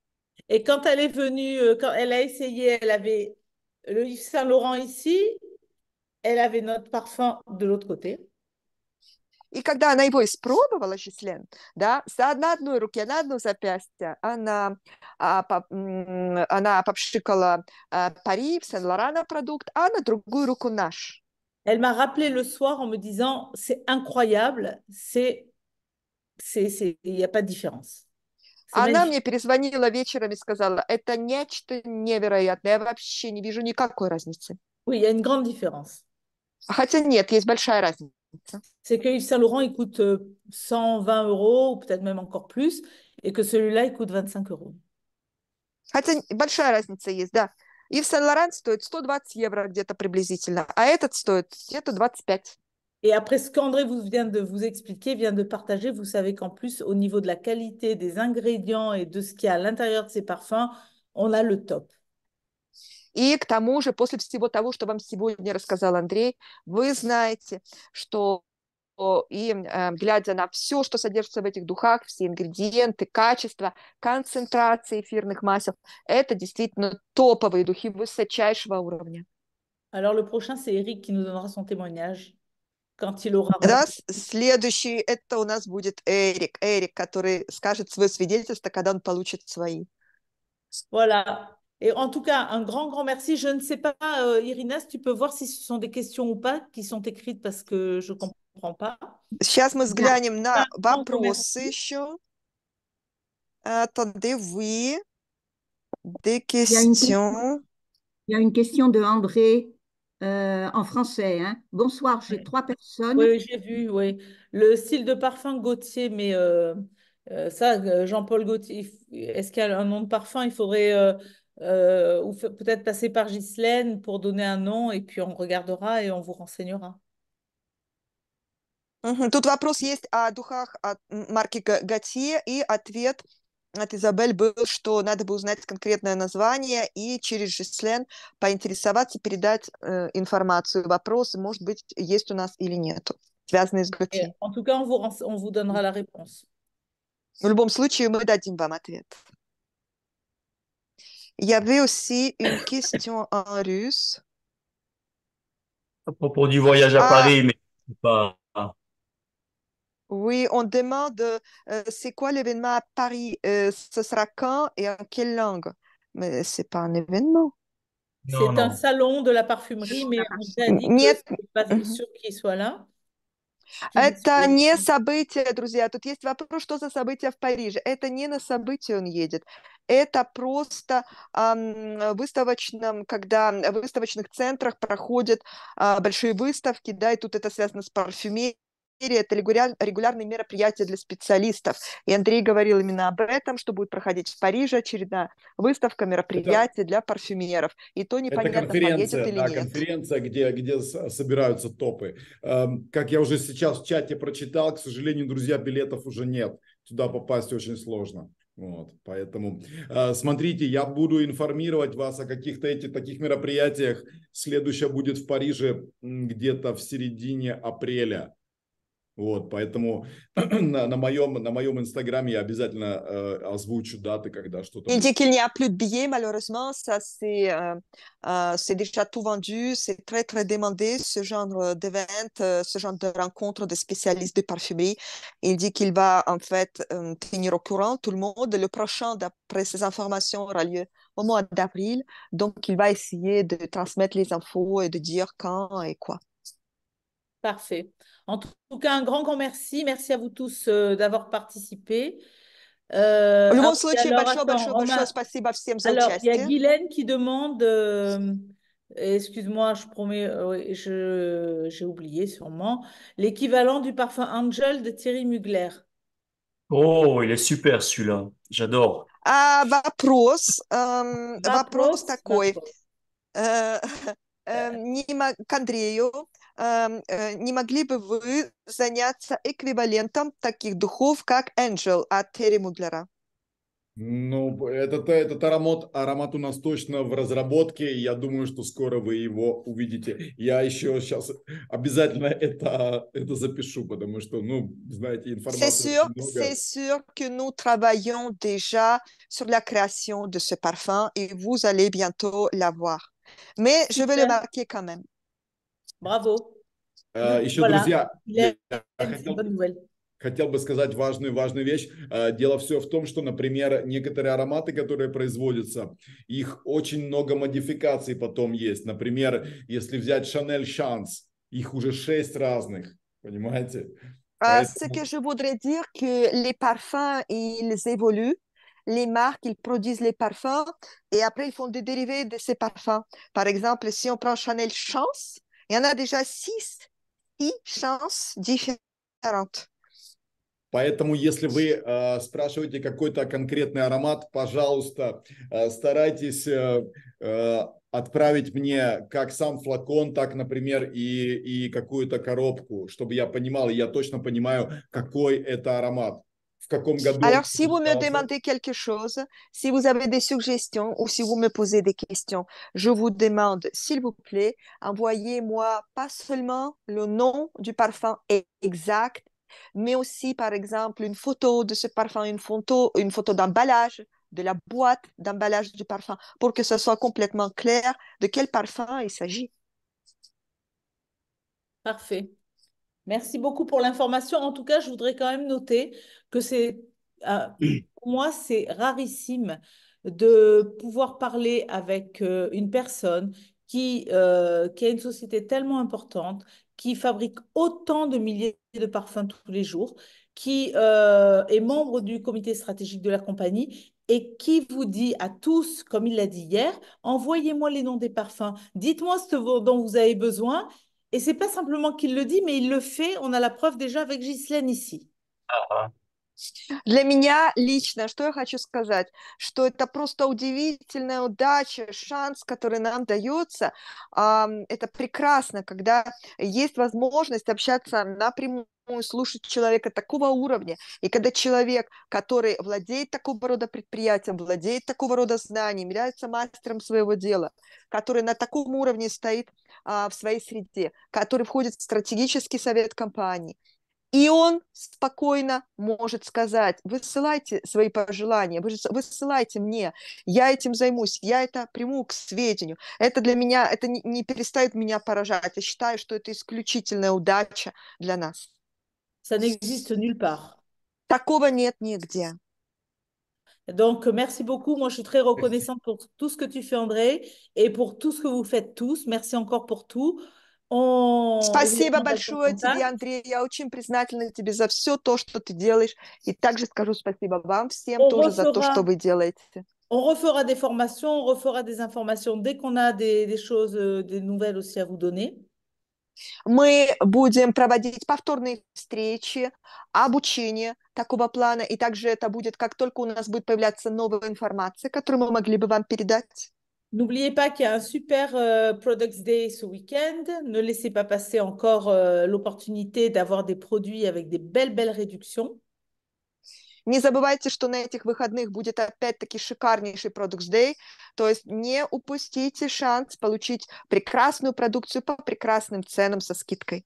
Et quand elle venue, euh, quand elle a essayé, elle avait le Yves Saint Laurent ici, elle avait notre parfum de l'autre côté. И когда она его испробовала, Жислен, да, на одной руки, на одно запястье, она, а, по, она попшикала а, Пари, Сен-Лорана продукт, а на другую руку наш. Elle m'a rappelé le soir en me disant, c'est incroyable, c'est, c'est, il n'y a pas de différence. Она мне перезвонила вечером и сказала, это нечто невероятное, я вообще не вижу никакой разницы. Oui, il y a une grande différence. Хотя нет, есть большая разница. c'est que Yves Saint-Laurent, coûte 120 euh, euros, ou peut-être même encore plus, et que celui-là, il coûte 25 euros. большая разница есть, да. Yves Saint-Laurent стоит 120 евро где-то приблизительно, а этот стоит 25. Et après ce qu'André vous vient de vous expliquer, vient de partager, vous savez qu'en plus, au niveau de la qualité des ingrédients et de ce qu'il y a à l'intérieur de ces parfums, on a le top. И к тому же, после всего того, что вам сегодня рассказал Андрей, вы знаете, что и э, глядя на все, что содержится в этих духах, все ингредиенты, качество, концентрации эфирных масел, это действительно топовые духи высочайшего уровня. Alors le prochain c'est Eric qui nous donnera son témoignage quand il aura. Раз следующий это у нас будет Эрик, Эрик, который скажет свое свидетельство, когда он получит свои. Voilà. Et en tout cas, un grand, grand merci. Je ne sais pas, euh, Irina, si tu peux voir si ce sont des questions ou pas qui sont écrites parce que je ne comprends pas. Сейчас мы взглянем на вопросы Attendez, vous Des questions. Il y a une question de André euh, en français. Hein. Bonsoir, j'ai trois personnes. Oui, j'ai vu, oui. Le style de parfum Gauthier, mais euh, ça, Jean-Paul Gauthier, est-ce qu'il y a un nom de parfum Il faudrait euh, ou peut-être passer par Ghislaine pour donner un nom, и puis on regardera et on vous renseignera. Тут вопрос есть о духах от марки Готье, и ответ от Изабель был, что надо бы узнать конкретное название и через Жислен поинтересоваться, передать э, информацию, вопросы, может быть, есть у нас или нету, связанные с э, Готье. В любом случае, мы дадим вам ответ. Il y avait aussi une question en russe. À propos du voyage à ah. Paris, mais pas. Oui, on demande euh, c'est quoi l'événement à Paris euh, Ce sera quand et en quelle langue Mais c'est pas un événement. C'est un salon de la parfumerie, mais on a pas mhm. sûr qu'il soit là. Это не событие, друзья. Тут есть вопрос, что за событие в Париже. Это не на событие он едет. Это просто эм, выставочном, когда в выставочных центрах проходят э, большие выставки, да, и тут это связано с парфюмерией, это регулярные мероприятия для специалистов. И Андрей говорил именно об этом, что будет проходить в Париже очередная выставка, мероприятие это, для парфюмеров. И то непонятно, поедет или да, нет. конференция, где, где собираются топы. Эм, как я уже сейчас в чате прочитал, к сожалению, друзья, билетов уже нет. Туда попасть очень сложно. Вот, поэтому э, смотрите, я буду информировать вас о каких-то этих таких мероприятиях. Следующее будет в Париже где-то в середине апреля. *clears throat* Э, il dit qu'il n'y a plus de billets, malheureusement, ça c'est euh, euh, c'est déjà tout vendu, c'est très très demandé ce genre d'événement, euh, ce genre de rencontre de spécialistes de parfumerie. Il dit qu'il va en fait tenir au courant tout le monde. Le prochain, d'après ces informations, aura lieu au mois d'avril, donc il va essayer de transmettre les infos et de dire quand et quoi. Parfait. En tout cas, un grand, grand merci. Merci à vous tous euh, d'avoir participé. Euh, alors, Il y a hein. Guylaine qui demande, euh, excuse-moi, je promets, euh, j'ai oublié sûrement, l'équivalent du parfum Angel de Thierry Mugler. Oh, il est super celui-là, j'adore. Ah, вопрос, эм, вопрос, вопрос такой. Эм, э, не могли бы вы заняться эквивалентом таких духов, как Angel от Терри Мудлера? Ну, этот, этот аромат, аромат у нас точно в разработке, я думаю, что скоро вы его увидите. Я еще сейчас обязательно это, это запишу, потому что, ну, знаете, информация много. C'est sûr que nous travaillons déjà sur la création de ce parfum, et vous allez bientôt l'avoir. Mais je vais le marquer quand même. Браво! Э, ну, Еще, voilà. друзья, хотел, хотел бы сказать важную, важную вещь. Э, дело все в том, что, например, некоторые ароматы, которые производятся, их очень много модификаций потом есть. Например, если взять Chanel Chance, их уже шесть разных, понимаете? Uh, ce que je voudrais dire que les parfums, ils évoluent. Les marques, ils produisent les parfums et après, ils font des dérivés de ces parfums. Par exemple, si on prend Chanel Chance, Il y en a déjà six, six chances différentes. Поэтому, если вы э, спрашиваете какой-то конкретный аромат, пожалуйста, э, старайтесь э, э, отправить мне как сам флакон, так, например, и, и какую-то коробку, чтобы я понимал, и я точно понимаю, какой это аромат. Alors, si vous me demandez quelque chose, si vous avez des suggestions ou si vous me posez des questions, je vous demande, s'il vous plaît, envoyez-moi pas seulement le nom du parfum exact, mais aussi, par exemple, une photo de ce parfum, une photo, une photo d'emballage, de la boîte d'emballage du parfum, pour que ce soit complètement clair de quel parfum il s'agit. Parfait. Merci beaucoup pour l'information. En tout cas, je voudrais quand même noter que c'est, euh, *clears throat* pour moi, c'est rarissime de pouvoir parler avec euh, une personne qui, euh, qui a une société tellement importante, qui fabrique autant de milliers de parfums tous les jours, qui est membre du comité stratégique de la compagnie et qui vous dit à tous, comme il l'a dit hier, envoyez-moi les noms des parfums, dites-moi ce dont vous avez besoin Et c'est pas simplement qu'il le dit, mais il le fait. On a la preuve déjà avec Ghislaine ici. Uh -huh. Для меня лично, что я хочу сказать, что это просто удивительная удача, шанс, который нам дается. Это прекрасно, когда есть возможность общаться напрямую слушать человека такого уровня. И когда человек, который владеет такого рода предприятием, владеет такого рода знанием, является мастером своего дела, который на таком уровне стоит а, в своей среде, который входит в стратегический совет компании. И он спокойно может сказать, высылайте свои пожелания, высылайте мне, я этим займусь, я это приму к сведению. Это для меня, это не, не перестает меня поражать. Я считаю, что это исключительная удача для нас. Ça n'existe nulle part. Такого нет нигде. Donc, merci beaucoup. Moi, je suis très reconnaissante pour tout ce que tu fais, André, et pour tout ce que vous faites tous. Merci encore pour tout. On... Спасибо большое тебе, Андрей. Я очень признательна тебе за то, что ты делаешь. И также скажу спасибо вам всем on тоже refera... за On refera des formations, on refera des informations dès qu'on a des, des choses, euh, des nouvelles aussi à vous donner. Мы будем проводить повторные встречи, обучение такого плана, и также это будет, как только у нас будет появляться новая информация, которую мы могли бы вам передать. N'oubliez pas qu'il y a un super euh, Products Day ce week-end. Ne laissez pas passer encore euh, l'opportunité d'avoir des produits avec des belles, belles réductions. Не забывайте, что на этих выходных будет опять-таки шикарнейший Products Day, то есть не упустите шанс получить прекрасную продукцию по прекрасным ценам со скидкой.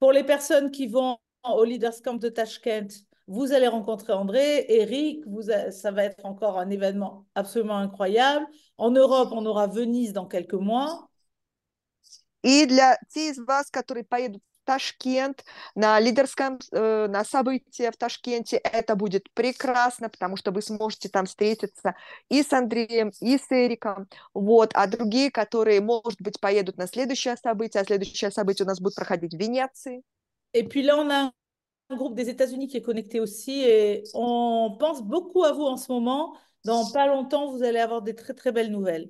Pour les personnes qui vont au Leaders Camp de Tashkent, vous allez rencontrer André, Eric, vous, ça va être encore un événement absolument incroyable. En Europe, on aura Venise dans quelques mois. И для тех из вас, которые поедут Ташкент, на лидерском, э, на событии в Ташкенте. Это будет прекрасно, потому что вы сможете там встретиться и с Андреем, и с Эриком, вот, а другие, которые, может быть, поедут на следующее событие, а следующее событие у нас будет проходить в Венеции. Et puis là, on a un groupe des États-Unis qui est connecté aussi et on pense beaucoup à vous en ce moment. Dans pas longtemps, vous allez avoir des très très belles nouvelles.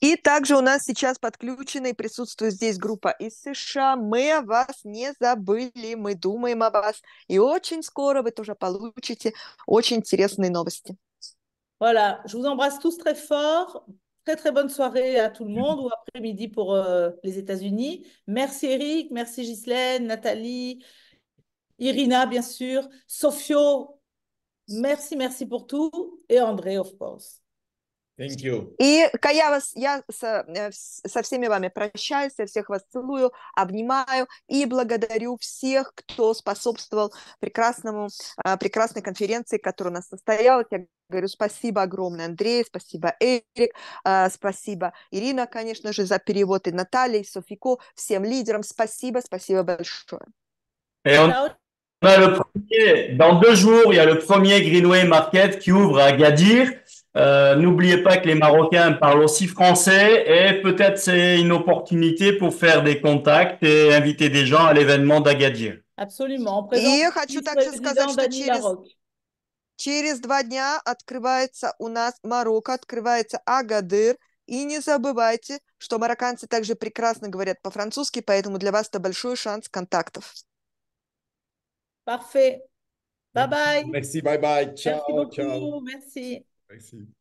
И также у нас сейчас подключена и присутствует здесь группа из США. Мы о вас не забыли, мы думаем о вас. И очень скоро вы тоже получите очень интересные новости. Voilà, je vous embrasse tous très fort. Très très bonne soirée à tout le monde ou après-midi pour euh, les États-Unis. Merci Eric, merci Ghislaine, Nathalie, Irina bien sûr, Sofio. Merci, merci pour tout et André, of course. Thank you. И я вас, я со, э, со всеми вами прощаюсь, я всех вас целую, обнимаю и благодарю всех, кто способствовал прекрасному, а, прекрасной конференции, которая у нас состоялась. Я говорю спасибо огромное Андрей, спасибо Эрик, а, спасибо Ирина, конечно же, за перевод и Наталья, и Софико, всем лидерам спасибо, спасибо большое. on, a le premier, dans deux jours, il y a le premier Greenway Market qui ouvre à Gadir. Euh, N'oubliez pas que les Marocains parlent aussi français et peut-être c'est une opportunité pour faire des contacts и inviter des gens à l'événement d'Agadir. Абсолютно. И я хочу также сказать, что через, через два дня открывается у нас Марокко, открывается Агадыр. И не забывайте, что марокканцы также прекрасно говорят по-французски, поэтому для вас это большой шанс контактов. Parfait. Bye bye. Merci, bye bye. Ciao, Merci beaucoup. ciao. Merci. Merci.